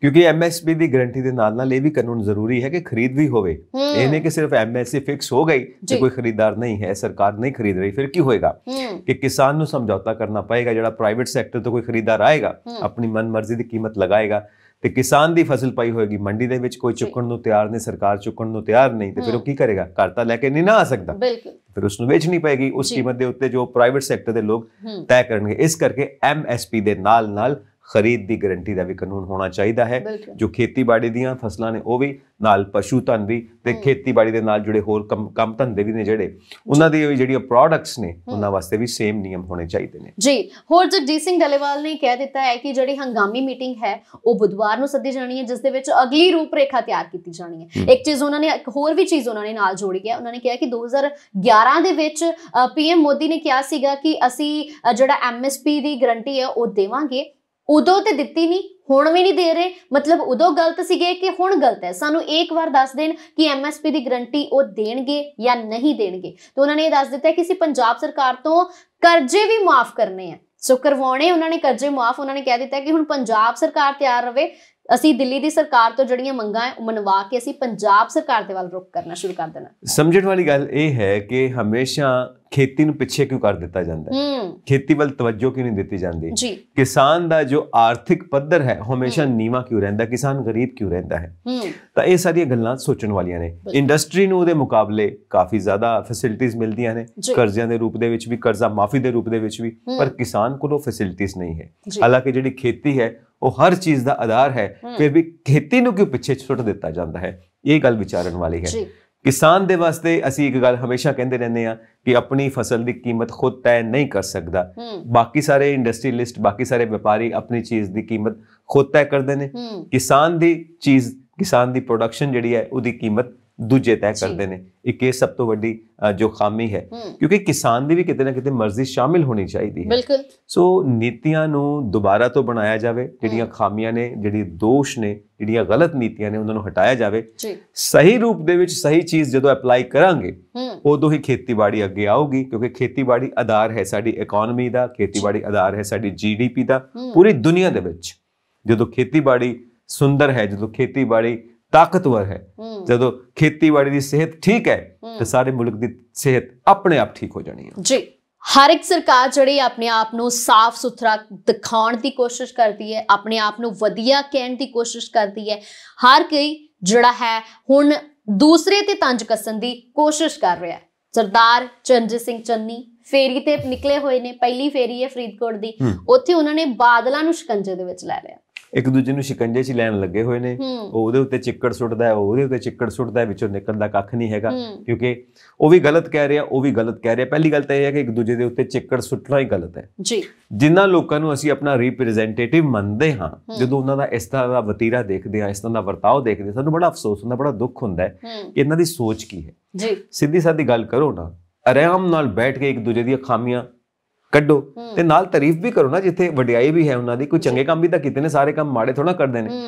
ਕਿਉਂਕਿ ਐਮਐਸਪੀ ਦੀ ਗਾਰੰਟੀ ਦੇ ਨਾਲ ਨਾਲ ਇਹ ਵੀ ਕਾਨੂੰਨ ਜ਼ਰੂਰੀ ਹੈ ਕਿ ਖਰੀਦ ਵੀ ਹੋਵੇ ਇਹ ਨਹੀਂ ਕਿ ਸਿਰਫ ਐਮਐਸਪੀ ਫਿਕਸ ਹੋ ਗਈ ਤੇ ਕੋਈ ਖਰੀਦਦਾਰ ਨਹੀਂ ਹੈ ਸਰਕਾਰ ਨਹੀਂ ਖਰੀਦ ਰਹੀ ਫਿਰ ਕੀ ਹੋਏਗਾ ਕਿ ਕਿਸਾਨ ਨੂੰ ਸਮਝੌਤਾ ਕਰਨਾ ਪਏਗਾ ਜਿਹੜਾ ਪ੍ਰਾਈਵੇਟ ਸੈਕਟਰ ਤੋਂ ਕੋਈ ਖਰੀਦਦਾਰ ਆਏਗਾ ਆਪਣੀ ਮਨਮਰਜ਼ੀ ਦੀ ਕੀਮਤ ਲਗਾਏਗਾ ਤੇ ਕਿਸਾਨ ਦੀ ਫਸਲ ਪਈ ਹੋਏਗੀ ਮੰਡੀ ਦੇ ਵਿੱਚ ਕੋਈ ਚੁੱਕਣ ਨੂੰ ਤਿਆਰ ਨਹੀਂ ਸਰਕਾਰ ਚੁੱਕਣ ਨੂੰ ਤਿਆਰ ਨਹੀਂ ਤੇ ਫਿਰ ਉਹ ਕੀ ਕਰੇਗਾ ਘਰ ਤਾਂ ਲੈ ਕੇ ਨਹੀਂ ਨਾ ਆ ਸਕਦਾ ਬਿਲਕੁਲ ਫਿਰ ਉਸ ਨੂੰ ਵੇਚਣੀ ਪਏਗੀ ਉਸ ਕੀਮਤ ਦੇ ਉੱਤੇ ਜੋ ਪ੍ਰਾਈਵੇਟ ਸੈਕਟਰ ਦੇ ਲੋਕ ਤੈਅ ਕਰਨਗੇ ਇਸ ਕਰਕੇ ਐਮਐਸਪੀ ਦੇ ਨਾਲ ਨਾਲ ਖਰੀਦ ਦੀ ਗਾਰੰਟੀ ਦਾ ਵੀ ਕਾਨੂੰਨ ਹੋਣਾ ਚਾਹੀਦਾ ਹੈ ਜੋ ਖੇਤੀਬਾੜੀ ਦੀਆਂ ਫਸਲਾਂ ਨੇ ਉਹ ਵੀ ਨਾਲ ਪਸ਼ੂ ਧਨ ਵੀ ਤੇ ਖੇਤੀਬਾੜੀ ਦੇ ਨਾਲ ਜੁੜੇ ਹੋਰ ਕੰਮ ਧੰਦੇ ਵੀ ਨੇ ਜਿਹੜੇ ਉਹਨਾਂ ਦੀ ਜਿਹੜੀਆਂ ਪ੍ਰੋਡਕਟਸ ਨੇ ਉਹਨਾਂ ਵਾਸਤੇ ਵੀ ਸੇਮ ਨਿਯਮ ਹੋਣੇ ਚਾਹੀਦੇ ਨੇ ਜੀ ਹੋਰ ਜਗਜੀਤ ਸਿੰਘ ਢਲੇਵਾਲ ਨੇ ਕਹਿ ਦਿੱਤਾ ਹੈ ਕਿ ਜਿਹੜੀ ਹੰਗਾਮੀ ਮੀਟਿੰਗ ਹੈ ਉਹ ਬੁੱਧਵਾਰ ਨੂੰ ਸੱਦੀ ਜਾਣੀ ਹੈ ਜਿਸ ਦੇ ਵਿੱਚ ਅਗਲੀ ਰੂਪਰੇਖਾ ਤਿਆਰ ਕੀਤੀ ਜਾਣੀ ਹੈ ਇੱਕ ਚੀਜ਼ ਉਹਨਾਂ ਨੇ ਇੱਕ ਹੋਰ ਵੀ ਚੀਜ਼ ਉਹਨਾਂ ਨੇ ਨਾਲ ਜੋੜੀ ਹੈ ਉਹਨਾਂ ਨੇ ਕਿਹਾ ਕਿ 2011 ਦੇ ਵਿੱਚ ਪੀਐਮ ਮੋਦੀ ਨੇ ਕਿਹਾ ਸੀਗਾ ਕਿ ਅਸੀਂ ਜਿਹੜਾ ਐਮਐਸਪੀ ਦੀ ਗਾਰੰਟੀ ਹੈ ਉਹ ਦੇਵਾਂਗੇ ਉਦੋਂ ਤੇ ਦਿੱਤੀ ਨਹੀਂ ਹੁਣ ਵੀ ਨਹੀਂ ਦੇ ਰਹੇ ਮਤਲਬ ਉਦੋਂ ਗਲਤ ਸੀਗੇ ਕਿ ਹੁਣ ਗਲਤ ਹੈ ਸਾਨੂੰ ਇੱਕ ਵਾਰ ਦੱਸ ਦੇਣ ਕਿ ਐਮਐਸਪੀ ਦੀ ਗਰੰਟੀ ਉਹ ਦੇਣਗੇ ਜਾਂ ਨਹੀਂ ਦੇਣਗੇ ਤੇ ਉਹਨਾਂ ਨੇ ਇਹ ਦੱਸ ਦਿੱਤਾ ਕਿ ਅਸੀਂ ਪੰਜਾਬ ਸਰਕਾਰ ਤੋਂ ਕਰਜ਼ੇ ਵੀ ਮਾਫ ਕਰਨੇ ਆ ਸੋ ਕਰਵਾਉਣੇ ਉਹਨਾਂ ਨੇ ਕਰਜ਼ੇ ਮਾਫ ਉਹਨਾਂ ਨੇ ਕਹਿ ਦਿੱਤਾ ਕਿ ਹੁਣ ਪੰਜਾਬ ਸਰਕਾਰ ਤਿਆਰ ਰਵੇ ਅਸੀਂ ਦਿੱਲੀ ਦੀ ਸਰਕਾਰ ਤੋਂ ਜਿਹੜੀਆਂ ਮੰਗਾਂ ਹੈ ਉਹ ਮਨਵਾ ਕੇ ਅਸੀਂ ਪੰਜਾਬ ਸਰਕਾਰ ਦੇ ਵੱਲ ਰੁਕ ਕਰਨਾ ਸ਼ੁਰੂ ਕਰ ਦੇਣਾ ਸਮਝਣ ਵਾਲੀ ਗੱਲ ਇਹ ਹੈ ਕਿ ਹਮੇਸ਼ਾ ਖੇਤੀ ਨੂੰ ਪਿੱਛੇ ਕਿਉਂ ਕਰ ਦਿੱਤਾ ਜਾਂਦਾ ਹੈ ਖੇਤੀ ਵੱਲ ਤਵੱਜੋ ਕਿਉਂ ਨਹੀਂ ਦਿੱਤੀ ਜਾਂਦੀ ਕਿਸਾਨ ਦਾ ਜੋ ਆਰਥਿਕ ਪੱਧਰ ਹੈ ਹਮੇਸ਼ਾ ਨੀਵਾ ਕਿਉਂ ਰਹਿੰਦਾ ਕਿਸਾਨ ਗਰੀਬ ਕਿਉਂ ਰਹਿੰਦਾ ਹੈ ਤਾਂ ਇਹ ਸਾਰੀਆਂ ਗੱਲਾਂ ਸੋਚਣ ਵਾਲੀਆਂ ਨੇ ਇੰਡਸਟਰੀ ਨੂੰ ਉਹਦੇ ਮੁਕਾਬਲੇ ਕਾਫੀ ਜ਼ਿਆਦਾ ਫੈਸਿਲਿਟੀਆਂ ਮਿਲਦੀਆਂ ਨੇ ਕਰਜ਼ਿਆਂ ਦੇ ਰੂਪ ਦੇ ਵਿੱਚ ਵੀ ਕਰਜ਼ਾ ਮਾਫੀ ਦੇ ਰੂਪ ਦੇ ਵਿੱਚ ਵੀ ਪਰ ਕਿਸਾਨ ਕੋਲ ਉਹ ਫੈਸਿਲਿਟੀਆਂ ਨਹੀਂ ਹੈ ਹਾਲਾਂਕਿ ਜਿਹੜੀ ਖੇਤੀ ਹੈ ਉਹ ਹਰ ਚੀਜ਼ ਦਾ ਆਧਾਰ ਹੈ ਫਿਰ ਵੀ ਖੇਤੀ ਨੂੰ ਕਿਉਂ ਪਿੱਛੇ ਛੁੱਟ ਦਿੱਤਾ ਜਾਂਦਾ ਹੈ ਇਹ ਗੱਲ ਵਿਚਾਰਨ ਵਾਲੀ ਹੈ ਕਿਸਾਨ ਦੇ ਵਾਸਤੇ ਅਸੀਂ ਇੱਕ ਗੱਲ ਹਮੇਸ਼ਾ ਕਹਿੰਦੇ ਰਹਿੰਦੇ ਆ ਕਿ ਆਪਣੀ ਫਸਲ ਦੀ ਕੀਮਤ ਖੁਦ ਤੈਅ ਨਹੀਂ ਕਰ ਸਕਦਾ ਬਾਕੀ ਸਾਰੇ ਇੰਡਸਟਰੀਲਿਸਟ ਬਾਕੀ ਸਾਰੇ ਵਪਾਰੀ ਆਪਣੀ ਚੀਜ਼ ਦੀ ਕੀਮਤ ਖੁਦ ਤੈਅ ਕਰਦੇ ਨੇ ਕਿਸਾਨ ਦੀ ਚੀਜ਼ ਕਿਸਾਨ ਦੀ ਪ੍ਰੋਡਕਸ਼ਨ ਜਿਹੜੀ ਹੈ ਉਹਦੀ ਕੀਮਤ ਦੂਜੇ ਤੈਅ ਕਰਦੇ ਨੇ ਇੱਕ ਇਹ ਸਭ ਤੋਂ ਵੱਡੀ ਜੋ ਖਾਮੀ ਹੈ ਕਿਉਂਕਿ ਕਿਸਾਨ ਦੀ ਵੀ ਕਿਤੇ ਨਾ ਕਿਤੇ ਮਰਜ਼ੀ ਸ਼ਾਮਿਲ ਹੋਣੀ ਚਾਹੀਦੀ ਹੈ ਬਿਲਕੁਲ ਸੋ ਨੀਤੀਆਂ ਨੂੰ ਦੁਬਾਰਾ ਤੋਂ ਬਣਾਇਆ ਜਾਵੇ ਜਿਹੜੀਆਂ ਖਾਮੀਆਂ ਨੇ ਜਿਹੜੀ ਦੋਸ਼ ਨੇ ਜਿਹੜੀਆਂ ਗਲਤ ਨੀਤੀਆਂ ਨੇ ਉਹਨਾਂ ਨੂੰ ਹਟਾਇਆ ਜਾਵੇ ਸਹੀ ਰੂਪ ਦੇ ਵਿੱਚ ਸਹੀ ਚੀਜ਼ ਜਦੋਂ ਅਪਲਾਈ ਕਰਾਂਗੇ ਉਦੋਂ ਹੀ ਖੇਤੀਬਾੜੀ ਅੱਗੇ ਆਊਗੀ ਕਿਉਂਕਿ ਖੇਤੀਬਾੜੀ ਆਧਾਰ ਹੈ ਸਾਡੀ ਇਕਨੋਮੀ ਦਾ ਖੇਤੀਬਾੜੀ ਆਧਾਰ ਹੈ ਸਾਡੀ ਜੀਡੀਪੀ ਦਾ ਪੂਰੀ ਦੁਨੀਆ ਦੇ ਵਿੱਚ ਜਦੋਂ ਖੇਤੀਬਾੜੀ ਸੁੰਦਰ ਹੈ ਜਦੋਂ ਖੇਤੀਬਾੜੀ ਤਾਕਤਵਰ ਹੈ ਜਦੋਂ ਖੇਤੀਬਾੜੀ ਦੀ ਸਿਹਤ ਠੀਕ ਹੈ ਤੇ ਸਾਰੇ ਮੁਲਕ ਦੀ ਸਿਹਤ ਆਪਣੇ ਆਪ ਠੀਕ ਹੋ ਜਾਣੀ ਹੈ ਜੀ ਹਰ ਇੱਕ ਸਰਕਾਰ ਜਿਹੜੀ ਆਪਣੇ ਆਪ ਨੂੰ ਸਾਫ਼ ਸੁਥਰਾ ਦਿਖਾਉਣ ਦੀ ਕੋਸ਼ਿਸ਼ ਕਰਦੀ ਹੈ ਆਪਣੇ ਆਪ ਨੂੰ ਵਧੀਆ ਕਹਿਣ ਦੀ ਕੋਸ਼ਿਸ਼ ਕਰਦੀ ਹੈ ਹਰ ਕੋਈ ਜਿਹੜਾ ਹੈ ਹੁਣ ਦੂਸਰੇ ਤੇ ਤੰਜ ਕਸਣ ਦੀ ਕੋਸ਼ਿਸ਼ ਕਰ ਰਿਹਾ ਹੈ ਸਰਦਾਰ ਚੰਜੀ ਸਿੰਘ ਚੰਨੀ ਫੇਰੀ ਤੇ ਨਿਕਲੇ ਹੋਏ ਨੇ ਪਹਿਲੀ ਫੇਰੀ ਹੈ ਫਰੀਦਕੋਟ ਦੀ ਉੱਥੇ ਉਹਨਾਂ ਨੇ ਬਾਦਲਾਂ ਨੂੰ ਸ਼ਿਕੰਜੇ ਦੇ ਵਿੱਚ ਲੈ ਲਿਆ ਇੱਕ ਦੂਜੇ ਨੂੰ ਸ਼ਿਕੰਜੇ 'ਚ ਲੈਣ ਲੱਗੇ ਹੋਏ ਨੇ ਉਹ ਉਹਦੇ ਉੱਤੇ ਚਿੱਕੜ ਸੁੱਟਦਾ ਹੈ ਉਹਦੇ ਉੱਤੇ ਚਿੱਕੜ ਸੁੱਟਦਾ ਹੈ ਵਿੱਚੋਂ ਨਿਕਲਦਾ ਕੱਖ ਨਹੀਂ ਹੈਗਾ ਕਿਉਂਕਿ ਉਹ ਵੀ ਗਲਤ ਕਹਿ ਰਿਹਾ ਉਹ ਵੀ ਗਲਤ ਕਹਿ ਰਿਹਾ ਪਹਿਲੀ ਗੱਲ ਤਾਂ ਇਹ ਹੈ ਕਿ ਇੱਕ ਦੂਜੇ ਦੇ ਉੱਤੇ ਚਿੱਕੜ ਸੁੱਟਣਾ ਹੀ ਗਲਤ ਹੈ ਜੀ ਜਿਨ੍ਹਾਂ ਲੋਕਾਂ ਨੂੰ ਅਸੀਂ ਆਪਣਾ ਰਿਪਰੈਜ਼ੈਂਟੇਟਿਵ ਮੰਨਦੇ ਹਾਂ ਜਦੋਂ ਉਹਨਾਂ ਦਾ ਇਸ ਤਰ੍ਹਾਂ ਦਾ ਵਤੀਰਾ ਦੇਖਦੇ ਆ ਇਸ ਤਰ੍ਹਾਂ ਦਾ ਵਰਤਾਓ ਦੇਖਦੇ ਸਾਨੂੰ ਬੜਾ ਅਫਸੋਸ ਹੁੰਦਾ ਬੜਾ ਦੁੱਖ ਹੁੰਦਾ ਹੈ ਕਿ ਇਹਨਾਂ ਦੀ ਸੋਚ ਕੀ ਹੈ ਜੀ ਸਿੱਧੀ ਸਾਦੀ ਗੱਲ ਕਰੋ ਨਾ ਆਰਾਮ ਨਾਲ ਬੈਠ ਕੇ ਇੱਕ ਦੂਜੇ ਦੀਆਂ ਖਾਮੀਆਂ ਕੱਢੋ ਤੇ ਨਾਲ ਤਾਰੀਫ ਵੀ ਕਰੋ ਨਾ ਜਿੱਥੇ ਵਡਿਆਈ ਵੀ ਹੈ ਉਹਨਾਂ ਦੀ ਕੋਈ ਚੰਗੇ ਕੰਮ ਵੀ ਤਾਂ ਕੀਤੇ ਨੇ ਸਾਰੇ ਕੰਮ ਮਾੜੇ ਥੋੜਾ ਕਰਦੇ ਨੇ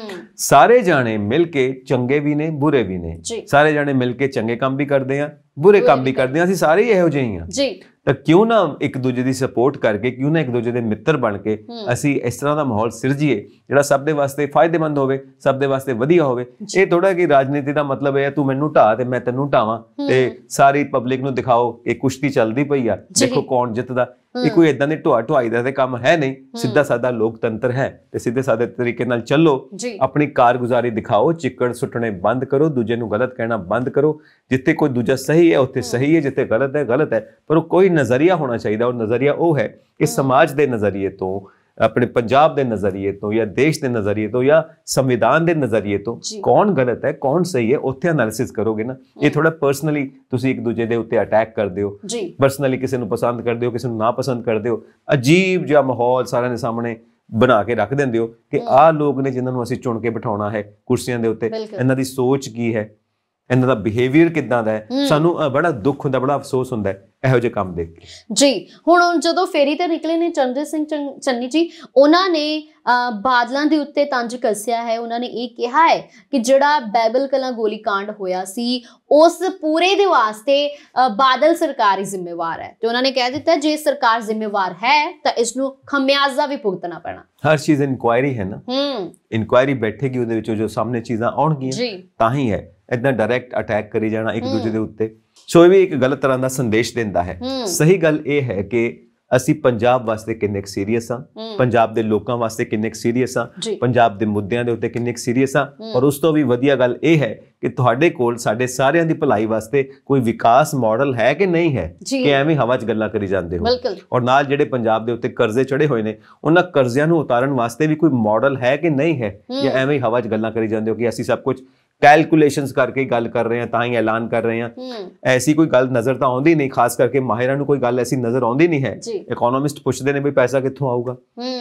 ਸਾਰੇ ਜਾਣੇ ਮਿਲ ਕੇ ਚੰਗੇ ਵੀ ਨੇ ਬੁਰੇ ਵੀ ਨੇ ਸਾਰੇ ਜਾਣੇ ਮਿਲ ਕੇ ਚੰਗੇ ਕੰਮ ਵੀ ਕਰਦੇ ਆ ਬੁਰੇ ਕੰਮ ਵੀ ਕਰਦੇ ਆ ਅਸੀਂ ਸਾਰੇ ਇਹੋ ਜਿਹੇ ਆ ਜੀ ਤਾਂ ਕਿਉਂ ਨਾ ਇੱਕ ਦੂਜੇ ਦੀ ਸਪੋਰਟ ਕਰਕੇ ਕਿਉਂ ਨਾ ਇੱਕ ਦੂਜੇ ਦੇ ਮਿੱਤਰ ਬਣ ਕੇ ਅਸੀਂ ਇਸ ਤਰ੍ਹਾਂ ਦਾ ਮਾਹੌਲ ਸਿਰਜੀਏ ਜਿਹੜਾ ਸਭ ਦੇ ਵਾਸਤੇ ਫਾਇਦੇਮੰਦ ਹੋਵੇ ਸਭ ਦੇ ਵਾਸਤੇ ਵਧੀਆ ਹੋਵੇ ਇਹ ਥੋੜਾ ਕਿ ਰਾਜਨੀਤੀ ਦਾ ਮਤਲਬ ਹੈ ਤੂੰ ਮੈਨੂੰ ਢਾ ਤੇ ਮੈਂ ਤੈਨੂੰ ਢਾਵਾਂ ਤੇ ਸਾਰੀ ਪਬਲਿਕ ਨੂੰ ਦਿਖਾਓ ਇਹ ਕੁਸ਼ਤੀ ਚੱਲਦੀ ਪਈ ਆ ਦੇਖੋ ਕੌਣ ਜਿੱਤਦਾ ਇਹ ਕੋਈ ਇਦਾਂ ਦੀ ਢੋਆ ਢੁਆਈ ਦਾ ਤੇ ਕੰਮ ਹੈ ਨਹੀਂ ਸਿੱਧਾ ਸਾਦਾ ਲੋਕਤੰਤਰ ਹੈ ਤੇ ਸਿੱਧੇ ਸਾਦੇ ਤਰੀਕੇ ਨਾਲ ਚੱਲੋ ਆਪਣੀ ਕਾਰਗੁਜ਼ਾਰੀ ਦਿਖਾਓ ਚਿੱਕੜ ਸੁੱਟਣੇ ਬੰਦ ਕਰੋ ਦੂਜੇ ਨੂੰ ਗਲਤ ਕਹਿਣਾ ਬੰਦ ਕਰੋ ਜਿੱਥੇ ਕੋਈ ਦੂਜਾ ਸਹੀ ਹੈ ਉੱਥੇ ਸਹੀ ਹੈ ਜਿੱਥੇ ਗਲਤ ਹੈ ਗਲਤ ਹੈ ਪਰ ਕੋਈ ਨਜ਼ਰੀਆ ਹੋਣਾ ਚਾਹੀਦਾ ਉਹ ਨਜ਼ਰੀਆ ਉਹ ਹੈ ਕਿ ਸਮਾਜ ਦੇ ਨਜ਼ਰੀਏ ਤੋਂ ਆਪਣੇ ਪੰਜਾਬ ਦੇ ਨਜ਼ਰੀਏ ਤੋਂ ਜਾਂ ਦੇਸ਼ ਦੇ ਨਜ਼ਰੀਏ ਤੋਂ ਜਾਂ ਸੰਵਿਧਾਨ ਦੇ ਨਜ਼ਰੀਏ ਤੋਂ ਕੌਣ ਗਲਤ ਹੈ ਕੌਣ ਸਹੀ ਹੈ ਉੱਥੇ ਅਨਾਲਿਸਿਸ ਕਰੋਗੇ ਨਾ ਇਹ ਥੋੜਾ ਪਰਸਨਲੀ ਤੁਸੀਂ ਇੱਕ ਦੂਜੇ ਦੇ ਉੱਤੇ ਅਟੈਕ ਕਰਦੇ ਹੋ ਪਰਸਨਲੀ ਕਿਸੇ ਨੂੰ ਪਸੰਦ ਕਰਦੇ ਹੋ ਕਿਸੇ ਨੂੰ ਨਾ ਪਸੰਦ ਕਰਦੇ ਹੋ ਅਜੀਬ ਜਿਹਾ ਮਾਹੌਲ ਸਾਰਿਆਂ ਦੇ ਸਾਹਮਣੇ ਬਣਾ ਕੇ ਰੱਖ ਦਿੰਦੇ ਹੋ ਕਿ ਆਹ ਲੋਕ ਨੇ ਜਿਨ੍ਹਾਂ ਨੂੰ ਅਸੀਂ ਚੁਣ ਕੇ ਬਿਠਾਉਣਾ ਹੈ ਕੁਰਸੀਆਂ ਦੇ ਉੱਤੇ ਇਹਨਾਂ ਦੀ ਸੋਚ ਕੀ ਹੈ ਇਹਨਾਂ ਦਾ ਬਿਹੇਵੀਅਰ ਕਿਦਾਂ ਦਾ ਹੈ ਸਾਨੂੰ ਬੜਾ ਦੁੱਖ ਹੁੰਦਾ ਬੜਾ ਅਫਸੋਸ ਹੁੰਦਾ ਹੈ ਇਹੋ ਜਿਹੇ ਕੰਮ ਦੇਖ ਕੇ ਜੀ ਹੁਣ ਜਦੋਂ ਫੇਰੀ ਤੇ ਨਿਕਲੇ ਨੇ ਚੰਦਰ ਸਿੰਘ ਚੰਨੀ ਜੀ ਉਹਨਾਂ ਨੇ ਬਾਦਲਾਂ ਦੇ ਉੱਤੇ ਤੰਜ ਕੱਸਿਆ ਹੈ ਉਹਨਾਂ ਨੇ ਇਹ ਕਿਹਾ ਹੈ ਕਿ ਜਿਹੜਾ ਬੈਬਲ ਕਲਾ ਗੋਲੀकांड ਹੋਇਆ ਸੀ ਉਸ ਪੂਰੇ ਦੇ ਵਾਸਤੇ ਬਾਦਲ ਸਰਕਾਰ ਹੀ ਜ਼ਿੰਮੇਵਾਰ ਹੈ ਤੇ ਉਹਨਾਂ ਨੇ ਕਹਿ ਦਿੱਤਾ ਜੇ ਸਰਕਾਰ ਜ਼ਿੰਮੇਵਾਰ ਹੈ ਤਾਂ ਇਸ ਨੂੰ ਖਮਿਆਜ਼ਾ ਵੀ ਭੁਗਤਣਾ ਪੈਣਾ ਹਰ ਚੀਜ਼ ਇਨਕੁਆਇਰੀ ਹੈ ਨਾ ਹੂੰ ਇਨਕੁਆਇਰੀ ਬੈਠੇਗੀ ਉਹਦੇ ਵਿੱਚ ਜੋ ਸਾਹਮਣੇ ਚੀਜ਼ਾਂ ਆਉਣਗੀਆਂ ਤਾਂ ਹੀ ਹੈ ਇਦਾਂ ਡਾਇਰੈਕਟ ਅਟੈਕ ਕਰੀ ਜਾਣਾ ਇੱਕ ਦੂਜੇ ਦੇ ਉੱਤੇ ਸੋ ਇਹ ਵੀ ਇੱਕ ਗਲਤ ਤਰ੍ਹਾਂ ਦਾ ਸੰਦੇਸ਼ ਦਿੰਦਾ ਹੈ ਸਹੀ ਗੱਲ ਇਹ ਹੈ ਕਿ ਅਸੀਂ ਪੰਜਾਬ ਵਾਸਤੇ ਕਿੰਨੇ ਸੀਰੀਅਸ ਆ ਪੰਜਾਬ ਦੇ ਲੋਕਾਂ ਵਾਸਤੇ ਕਿੰਨੇ ਸੀਰੀਅਸ ਆ ਪੰਜਾਬ ਦੇ ਮੁੱਦਿਆਂ ਦੇ ਉੱਤੇ ਕਿੰਨੇ ਸੀਰੀਅਸ ਆ ਪਰ ਉਸ ਤੋਂ ਵੀ ਵਧੀਆ ਗੱਲ ਇਹ ਹੈ ਕਿ ਤੁਹਾਡੇ ਕੋਲ ਸਾਡੇ ਸਾਰਿਆਂ ਦੀ ਭਲਾਈ ਵਾਸਤੇ ਕੋਈ ਵਿਕਾਸ ਮਾਡਲ ਹੈ ਕਿ ਨਹੀਂ ਹੈ ਕਿ ਐਵੇਂ ਹਵਾ 'ਚ ਗੱਲਾਂ ਕਰੀ ਜਾਂਦੇ ਹੋ ਔਰ ਨਾਲ ਜਿਹੜੇ ਪੰਜਾਬ ਦੇ ਉੱਤੇ ਕਰਜ਼ੇ ਚੜੇ ਹੋਏ ਨੇ ਉਹਨਾਂ ਕਰਜ਼ਿਆਂ ਨੂੰ ਉਤਾਰਨ ਵਾਸਤੇ ਵੀ ਕੋਈ ਮਾਡਲ ਹੈ ਕਿ ਨਹੀਂ ਹੈ ਜਾਂ ਐਵੇਂ ਹਵਾ 'ਚ ਗੱਲਾਂ ਕਰੀ ਜਾਂਦੇ ਹੋ ਕਿ ਅਸੀਂ ਸਭ ਕੁਝ ਕੈਲਕੂਲੇਸ਼ਨਸ ਕਰਕੇ ਗੱਲ ਕਰ ਰਹੇ ਆ ਤਾਂ ਹੀ ਐਲਾਨ ਕਰ ਰਹੇ ਆ ਐਸੀ ਕੋਈ ਗੱਲ ਨਜ਼ਰ ਤਾਂ ਆਉਂਦੀ ਨਹੀਂ ਖਾਸ ਕਰਕੇ ਮਾਹਿਰਾਂ ਨੂੰ ਕੋਈ ਗੱਲ ਐਸੀ ਨਜ਼ਰ ਆਉਂਦੀ ਨਹੀਂ ਹੈ ਇਕਨੋਮਿਸਟ ਪੁੱਛਦੇ ਨੇ ਵੀ ਪੈਸਾ ਕਿੱਥੋਂ ਆਊਗਾ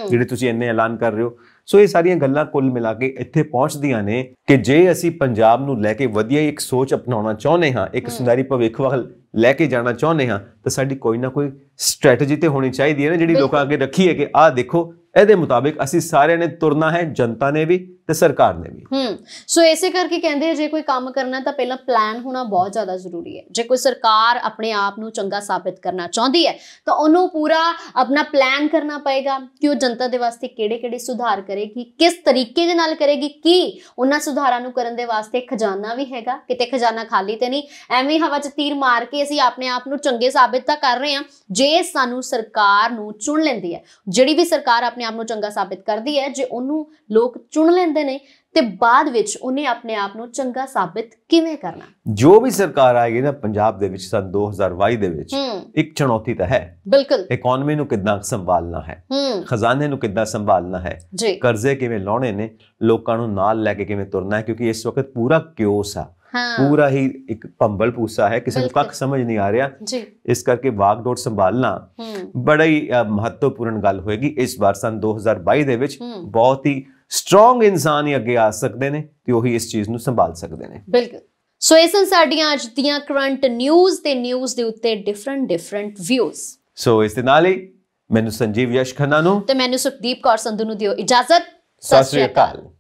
ਜਿਹੜੇ ਤੁਸੀਂ ਇੰਨੇ ਐਲਾਨ ਕਰ ਰਹੇ ਹੋ ਸੋ ਇਹ ਸਾਰੀਆਂ ਗੱਲਾਂ ਕੁੱਲ ਮਿਲਾ ਕੇ ਇੱਥੇ ਪਹੁੰਚਦੀਆਂ ਨੇ ਕਿ ਜੇ ਅਸੀਂ ਪੰਜਾਬ ਨੂੰ ਲੈ ਕੇ ਵਧੀਆ ਇੱਕ ਸੋਚ ਅਪਣਾਉਣਾ ਚਾਹੁੰਦੇ ਹਾਂ ਇੱਕ ਸੁੰਦਰੀ ਭਵਿੱਖ ਵੱਲ ਲੈ ਕੇ ਜਾਣਾ ਚਾਹੁੰਦੇ ਹਾਂ ਤਾਂ ਸਾਡੀ ਕੋਈ ਨਾ ਕੋਈ ਸਟ੍ਰੈਟਜੀ ਤੇ ਹੋਣੀ ਚਾਹੀਦੀ ਹੈ ਨਾ ਜਿਹੜੀ ਲੋਕਾਂ ਅੱਗੇ ਰੱਖੀ ਹੈ ਕਿ ਆਹ ਦੇਖੋ ਇਹਦੇ ਮੁਤਾਬਿਕ ਅਸੀਂ ਸਾਰਿਆਂ ਨੇ ਤੁਰਨਾ ਹੈ ਜਨਤਾ ਨੇ ਵੀ ਤੇ ਸਰਕਾਰ ਨੇ ਵੀ ਹੂੰ ਸੋ ਐਸੇ ਕਰਕੇ ਕਹਿੰਦੇ ਜੇ ਕੋਈ ਕੰਮ ਕਰਨਾ ਤਾਂ ਪਹਿਲਾਂ ਪਲਾਨ ਹੋਣਾ ਬਹੁਤ ਜ਼ਿਆਦਾ ਜ਼ਰੂਰੀ ਹੈ ਜੇ ਕੋਈ ਸਰਕਾਰ ਆਪਣੇ ਆਪ ਨੂੰ ਚੰਗਾ ਸਾਬਿਤ ਕਰਨਾ ਚਾਹੁੰਦੀ ਹੈ ਤਾਂ ਉਹਨੂੰ ਪੂਰਾ ਆਪਣਾ ਪਲਾਨ ਕਰਨਾ ਪਏਗਾ ਕਿ ਉਹ ਜਨਤਾ ਦੇ ਵਾਸਤੇ ਕਿਹੜੇ-ਕਿਹੜੇ ਸੁਧਾਰ ਕਰੇਗੀ ਕਿਸ ਤਰੀਕੇ ਦੇ ਨਾਲ ਕਰੇਗੀ ਕੀ ਉਹਨਾਂ ਸੁਧਾਰਾਂ ਨੂੰ ਕਰਨ ਦੇ ਵਾਸਤੇ ਖਜ਼ਾਨਾ ਵੀ ਹੈਗਾ ਕਿਤੇ ਖਜ਼ਾਨਾ ਖਾਲੀ ਤੇ ਨਹੀਂ ਐਵੇਂ ਹਵਾ 'ਚ ਤੀਰ ਮਾਰ ਕੇ ਅਸੀਂ ਆਪਣੇ ਆਪ ਨੂੰ ਚੰਗੇ ਸਾਬਿਤ ਤਾਂ ਕਰ ਰਹੇ ਹਾਂ ਜੇ ਸਾਨੂੰ ਸਰਕਾਰ ਨੂੰ ਚੁਣ ਲੈਂਦੀ ਹੈ ਜਿਹੜੀ ਵੀ ਸਰਕਾਰ ਆਪਣੇ ਆਪ ਨੂੰ ਚੰਗਾ ਸਾਬਿਤ ਕਰਦੀ ਹੈ ਜੇ ਉਹਨੂੰ ਲੋਕ ਚੁਣ ਲੈਂਦੇ ਸਕਦੇ ਨੇ ਤੇ ਬਾਅਦ ਵਿੱਚ ਉਹਨੇ ਆਪਣੇ ਆਪ ਨੂੰ ਚੰਗਾ ਸਾਬਿਤ ਕਿਵੇਂ ਕਰਨਾ ਜੋ ਵੀ ਸਰਕਾਰ ਆਏਗੀ ਨਾ ਪੰਜਾਬ ਦੇ ਵਿੱਚ ਸਨ 2022 ਦੇ ਵਿੱਚ ਇੱਕ ਚੁਣੌਤੀ ਤਾਂ ਹੈ ਬਿਲਕੁਲ ਇਕਨੋਮੀ ਨੂੰ ਕਿੱਦਾਂ ਸੰਭਾਲਣਾ ਹੈ ਖਜ਼ਾਨੇ ਨੂੰ ਕਿੱਦਾਂ ਸੰਭਾਲਣਾ ਹੈ ਕਰਜ਼ੇ ਕਿਵੇਂ ਲਾਉਣੇ ਨੇ ਲੋਕਾਂ ਨੂੰ ਨਾਲ ਲੈ ਕੇ ਕਿਵੇਂ ਤੁਰਨਾ ਹੈ ਕਿਉਂਕਿ ਇਸ ਵਕਤ ਪੂਰਾ ਕਿਓਸ ਆ ਪੂਰਾ ਹੀ ਇੱਕ ਪੰਬਲ ਪੂਸਾ ਹੈ ਕਿਸੇ ਨੂੰ ਕੱਖ ਸਮਝ ਨਹੀਂ ਆ ਰਿਹਾ ਜੀ ਇਸ ਕਰਕੇ ਡੋਟ ਸੰਭਾਲਣਾ ਬੜਾ ਹੀ ਮਹੱਤਵਪੂਰਨ ਗੱਲ ਹੋਏਗੀ ਇਸ ਵਾਰ ਸਨ 2022 ਦੇ ਵਿੱਚ ਬਹੁਤ ਹੀ ਸਟਰੋਂਗ ਇਨਸਾਨ ਹੀ ਅੱਗੇ ਆ ਸਕਦੇ ਨੇ ਤੇ ਉਹੀ ਇਸ ਚੀਜ਼ ਨੂੰ ਸੰਭਾਲ ਸਕਦੇ ਨੇ ਬਿਲਕੁਲ ਸੋ ਇਹ ਸਨ ਸਾਡੀਆਂ ਅੱਜ ਦੀਆਂ ਕਰੰਟ ਨਿਊਜ਼ ਤੇ ਨਿਊਜ਼ ਦੇ ਉੱਤੇ ਡਿਫਰੈਂਟ ਡਿਫਰੈਂਟ ਵਿਊਜ਼ ਸੋ ਇਸ ਦੇ ਨਾਲ ਹੀ ਮੈਨੂੰ ਸੰਜੀਵ ਯਸ਼ ਖੰਨਾ ਨੂੰ ਤੇ ਮੈਨੂੰ ਸੁਖਦੀਪ ਕੌਰ ਸੰਧੂ ਨੂੰ ਦਿਓ ਇਜਾਜ਼ਤ ਸਤਿ ਸ਼੍ਰੀ ਅਕਾਲ